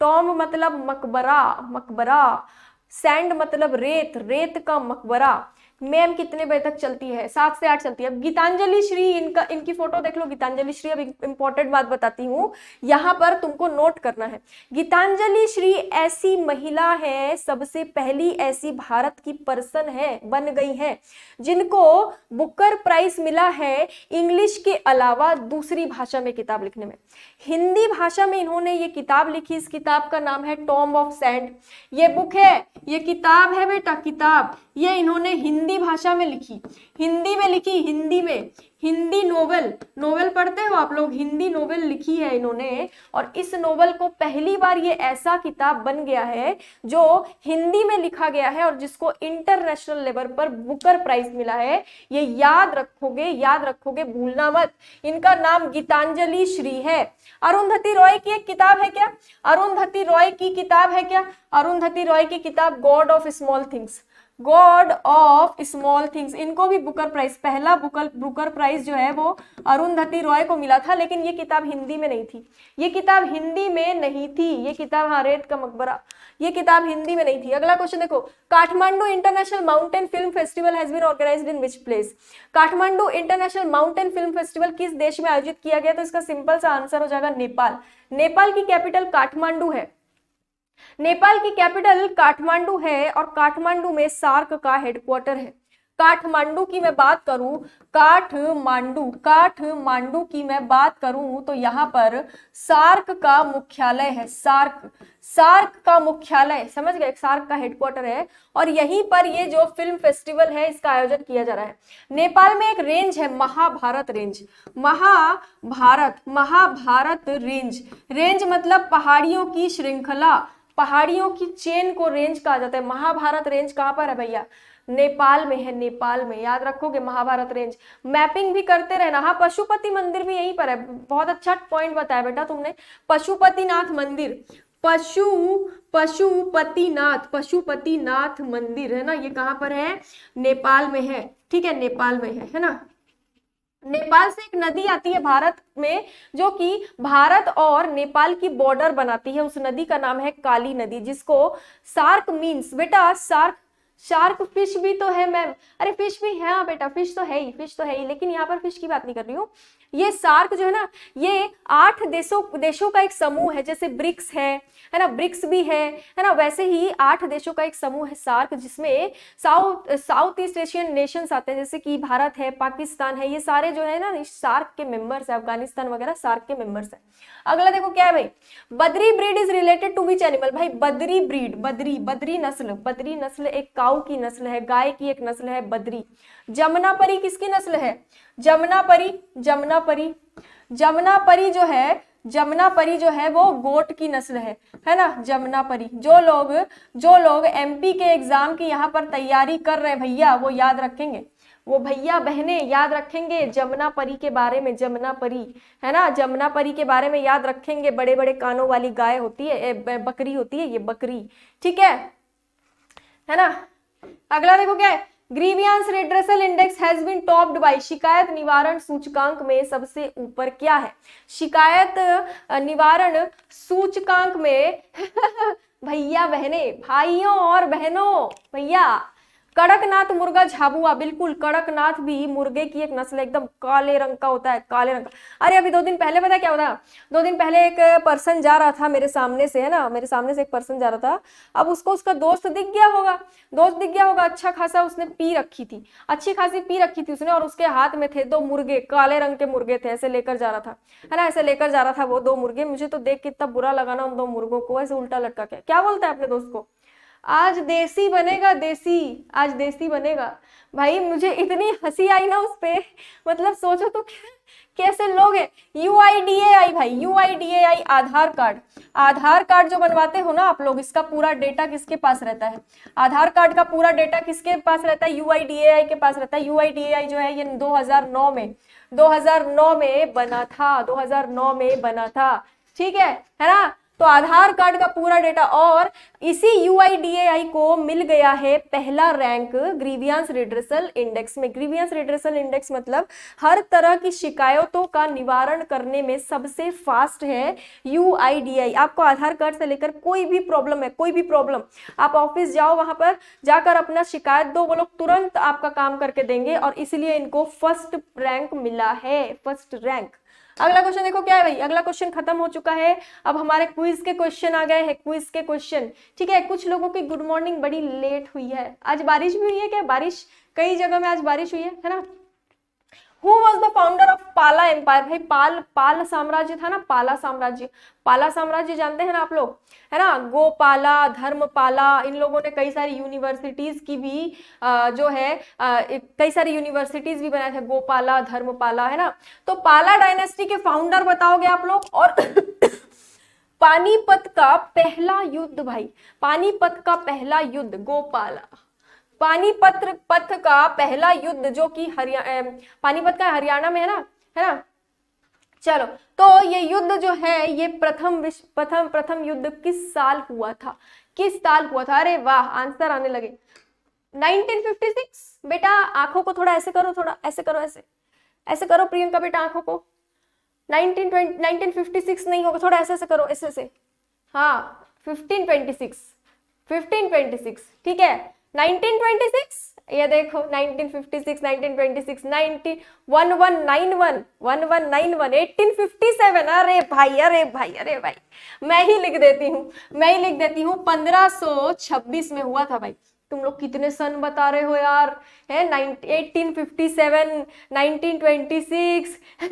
टॉम मतलब मकबरा मकबरा सैंड मतलब रेत रेत का मकबरा मैम कितने बजे तक चलती है सात से आठ चलती है अब गीतांजलि श्री इनका इनकी फोटो देख लो गीतांजलि श्री अब इंपॉर्टेंट बात बताती हूँ यहाँ पर तुमको नोट करना है गीतांजलि श्री ऐसी महिला है सबसे पहली ऐसी भारत की पर्सन है बन गई है जिनको बुकर प्राइस मिला है इंग्लिश के अलावा दूसरी भाषा में किताब लिखने में हिंदी भाषा में इन्होंने ये किताब लिखी इस किताब का नाम है टॉम ऑफ सैंड ये बुक है ये किताब है बेटा किताब ये इन्होंने हिंदी भाषा में लिखी हिंदी में लिखी हिंदी में हिंदी नोवेल नोवेल पढ़ते हो आप लोग हिंदी नोवेल लिखी है इन्होंने और इस नोवेल को पहली बार ये ऐसा किताब बन गया है जो हिंदी में लिखा गया है और जिसको इंटरनेशनल लेवल पर बुकर प्राइज मिला है ये याद रखोगे याद रखोगे भूलना मत इनका नाम गीतांजलि श्री है अरुंधति रॉय की एक किताब है क्या अरुंधति रॉय की किताब है क्या अरुंधति रॉय की किताब God of small things God of small things इनको भी बुकर प्राइज पहला बुकर बुकर प्राइज जो है वो अरुंधति रॉय को मिला था लेकिन ये किताब हिंदी में नहीं थी ये किताब हिंदी में नहीं थी ये किताब हाँ रेत का मकबरा ये किताब हिंदी में नहीं थी अगला क्वेश्चन देखो Kathmandu international mountain film festival has been organise in which place Kathmandu international mountain film festival किस देश में आयोजित किया गया तो इसका सिंपल सा आंसर हो जाएगा नेपाल नेपाल की कैपिटल काठमांडू है नेपाल की कैपिटल काठमांडू है और काठमांडू में सार्क का हेडक्वार्टर है काठमांडू की मैं बात करूं काठमांडू काठमांडू की मैं बात करूं तो यहाँ पर सार्क का मुख्यालय है सार्क सार्क का मुख्यालय समझ गए सार्क का हेडक्वार्टर है और यहीं पर ये जो फिल्म फेस्टिवल है इसका आयोजन किया जा रहा है नेपाल में एक रेंज है Mahabharat range Mahabharat Mahabharat range range मतलब पहाड़ियों की श्रृंखला पहाड़ियों की चेन को रेंज कहा जाता है महाभारत रेंज कहाँ पर है भैया नेपाल में है नेपाल में याद रखोगे महाभारत रेंज मैपिंग भी करते रहना हाँ पशुपति मंदिर भी यहीं पर है बहुत अच्छा पॉइंट बताया बेटा तुमने पशुपतिनाथ मंदिर पशु पशुपतिनाथ पशुपतिनाथ मंदिर है ना ये कहाँ पर है नेपाल में है ठीक है नेपाल में है है ना नेपाल से एक नदी आती है भारत में जो कि भारत और नेपाल की बॉर्डर बनाती है उस नदी का नाम है काली नदी जिसको सार्क मीन्स बेटा सार्क शार्क फिश भी तो है मैम अरे फिश भी है हाँ बेटा फिश तो है ही फिश तो है ही लेकिन यहाँ पर फिश की बात नहीं कर रही हूँ ये सार्क जो है ना ये आठ देशों देशों का एक समूह है जैसे ब्रिक्स है है ना ब्रिक्स भी है है ना वैसे ही आठ देशों का एक समूह है सार्क जिसमें south south east Asian nations आते हैं जैसे कि भारत है पाकिस्तान है ये सारे जो है ना सार्क के मेंबर्स है अफगानिस्तान वगैरह सार्क के मेंबर्स है अगला देखो क्या है भाई Badri breed is related to which animal भाई बदरी ब्रीड बदरी बदरी नस्ल बदरी नस्ल एक काऊ की नस्ल है गाय की एक नस्ल है बदरी जमुना परी किसकी नस्ल है जमुना परी जमुना परी जमुना परी जो है जमुना परी जो है वो गोट की नस्ल है है ना जमुना परी जो लोग जो लोग एमपी के एग्जाम की यहाँ पर तैयारी कर रहे हैं भैया वो याद रखेंगे वो भैया बहने याद रखेंगे जमुना परी के बारे में जमुना परी है ना जमुना परी के बारे में याद रखेंगे बड़े बड़े कानों वाली गाय होती है बकरी होती है ये बकरी ठीक है है ना अगला देखो क्या है grievance redressal index has been topped by शिकायत निवारण सूचकांक में सबसे ऊपर क्या है शिकायत निवारण सूचकांक में (laughs) भैया बहने भाइयों और बहनों भैया कड़कनाथ मुर्गा झाबुआ बिल्कुल कड़कनाथ भी मुर्गे की एक नस्ल एकदम काले रंग का होता है काले रंग का अरे अभी दो दिन पहले पता क्या होता दो दिन पहले एक पर्सन जा रहा था मेरे सामने से है ना मेरे सामने से एक पर्सन जा रहा था अब उसको उसका दोस्त दिख गया होगा दोस्त दिख गया होगा अच्छा खासा उसने पी रखी थी अच्छी खासी पी रखी थी उसने और उसके हाथ में थे दो मुर्गे काले रंग के मुर्गे थे ऐसे लेकर जा रहा था है ना ऐसे लेकर जा रहा था वो दो मुर्गे मुझे तो देख के इतना बुरा लगा ना उन दो मुर्गों को ऐसे उल्टा लटका क्या क्या बोलता है अपने दोस्त को आज देसी बनेगा देसी आज देसी बनेगा भाई मुझे इतनी हंसी आई ना उस पर मतलब सोचो तो कैसे लोग हैं you I D A I भाई U I D A I Aadhaar card Aadhaar card जो बनवाते हो ना आप लोग इसका पूरा डेटा किसके पास रहता है आधार कार्ड का पूरा डेटा किसके पास रहता है यू आई डी ए आई के पास रहता है यू आई डी ए आई जो है ये 2009 में 2009 में बना था 2009 में बना था ठीक है है ना तो आधार कार्ड का पूरा डेटा और इसी यू को मिल गया है पहला रैंक ग्रीवियंस रिड्रेसल इंडेक्स में ग्रीवियंस रिड्रेसल इंडेक्स मतलब हर तरह की शिकायतों का निवारण करने में सबसे फास्ट है यू आपको आधार कार्ड से लेकर कोई भी प्रॉब्लम है कोई भी प्रॉब्लम आप ऑफिस जाओ वहां पर जाकर अपना शिकायत दो वो लोग तुरंत आपका काम करके देंगे और इसलिए इनको फर्स्ट रैंक मिला है फर्स्ट रैंक अगला क्वेश्चन देखो क्या है भाई अगला क्वेश्चन खत्म हो चुका है अब हमारे क्विज के क्वेश्चन आ गए हैं क्विज के क्वेश्चन ठीक है कुछ लोगों की गुड मॉर्निंग बड़ी लेट हुई है आज बारिश भी हुई है क्या बारिश कई जगह में आज बारिश हुई है है ना who was the founder of Pala empire भाई पाल पाल साम्राज्य था ना पाला साम्राज्य पाला साम्राज्य जानते हैं ना आप लोग है ना गोपाला धर्मपाला इन लोगों ने कई सारी यूनिवर्सिटीज की भी आ, जो है आ, कई सारी यूनिवर्सिटीज भी बनाए थे गोपाला धर्मपाला है ना तो पाला डायनेस्टी के फाउंडर बताओगे आप लोग और (coughs) पानीपत का पहला युद्ध भाई पानीपत का पहला युद्ध गोपाला पानीपत पथ का पहला युद्ध जो कि हरियाणा पानीपत का हरियाणा में है ना है ना चलो तो ये युद्ध जो है ये प्रथम विश्व प्रथम प्रथम युद्ध किस साल हुआ था किस साल हुआ था अरे वाह आंसर आने लगे 1956 बेटा आंखों को थोड़ा ऐसे करो थोड़ा ऐसे करो ऐसे ऐसे करो प्रियंका बेटा आंखों को 1920 1956 नहीं होगा थोड़ा ऐसे ऐसे करो ऐसे ऐसे हाँ 1526 1526 ठीक है 1926 ये देखो 1956 अरे भाई अरे भाई अरे भाई मैं ही लिख देती हूँ मैं ही लिख देती हूँ 1526 में हुआ था भाई तुम लोग कितने सन बता रहे हो यार है 1857 1926 (laughs)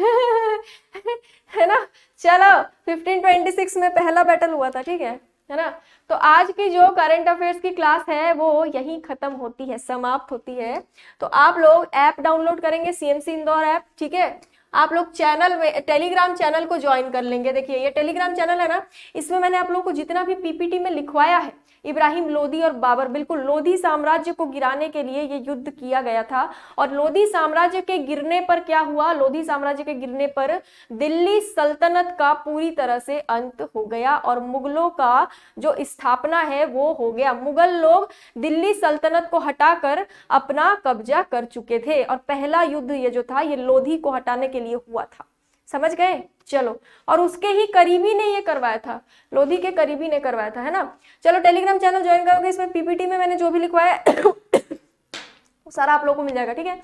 है ना चलो 1526 में पहला बैटल हुआ था ठीक है है ना तो आज की जो करंट अफेयर्स की क्लास है वो यही खत्म होती है समाप्त होती है तो आप लोग ऐप डाउनलोड करेंगे सीएमसी इंदौर ऐप ठीक है आप लोग चैनल में टेलीग्राम चैनल को ज्वाइन कर लेंगे देखिए ये टेलीग्राम चैनल है ना इसमें मैंने आप लोगों को जितना भी पीपीटी में लिखवाया है इब्राहिम लोदी और बाबर बिल्कुल लोधी साम्राज्य को गिराने के लिए ये युद्ध किया गया था और लोधी साम्राज्य के गिरने पर क्या हुआ लोधी साम्राज्य के गिरने पर दिल्ली सल्तनत का पूरी तरह से अंत हो गया और मुगलों का जो स्थापना है वो हो गया मुगल लोग दिल्ली सल्तनत को हटाकर अपना कब्जा कर चुके थे और पहला युद्ध ये जो था ये लोधी को हटाने के लिए हुआ था समझ गए चलो और उसके ही करीबी ने ये करवाया था लोधी के करीबी ने करवाया था है ना चलो टेलीग्राम चैनल ज्वाइन करोगे इसमें पीपीटी में मैंने जो भी लिखवाया सारा आप लोगों को मिल जाएगा ठीक है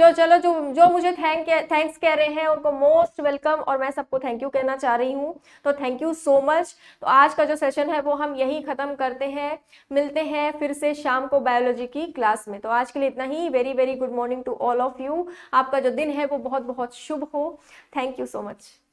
तो चलो जो जो मुझे थैंक थैंक्स कह रहे हैं उनको मोस्ट वेलकम और मैं सबको थैंक यू कहना चाह रही हूँ तो थैंक यू सो मच तो आज का जो सेशन है वो हम यही ख़त्म करते हैं मिलते हैं फिर से शाम को बायोलॉजी की क्लास में तो आज के लिए इतना ही very very good morning to all of you आपका जो दिन है वो बहुत बहुत शुभ हो थैंक यू सो मच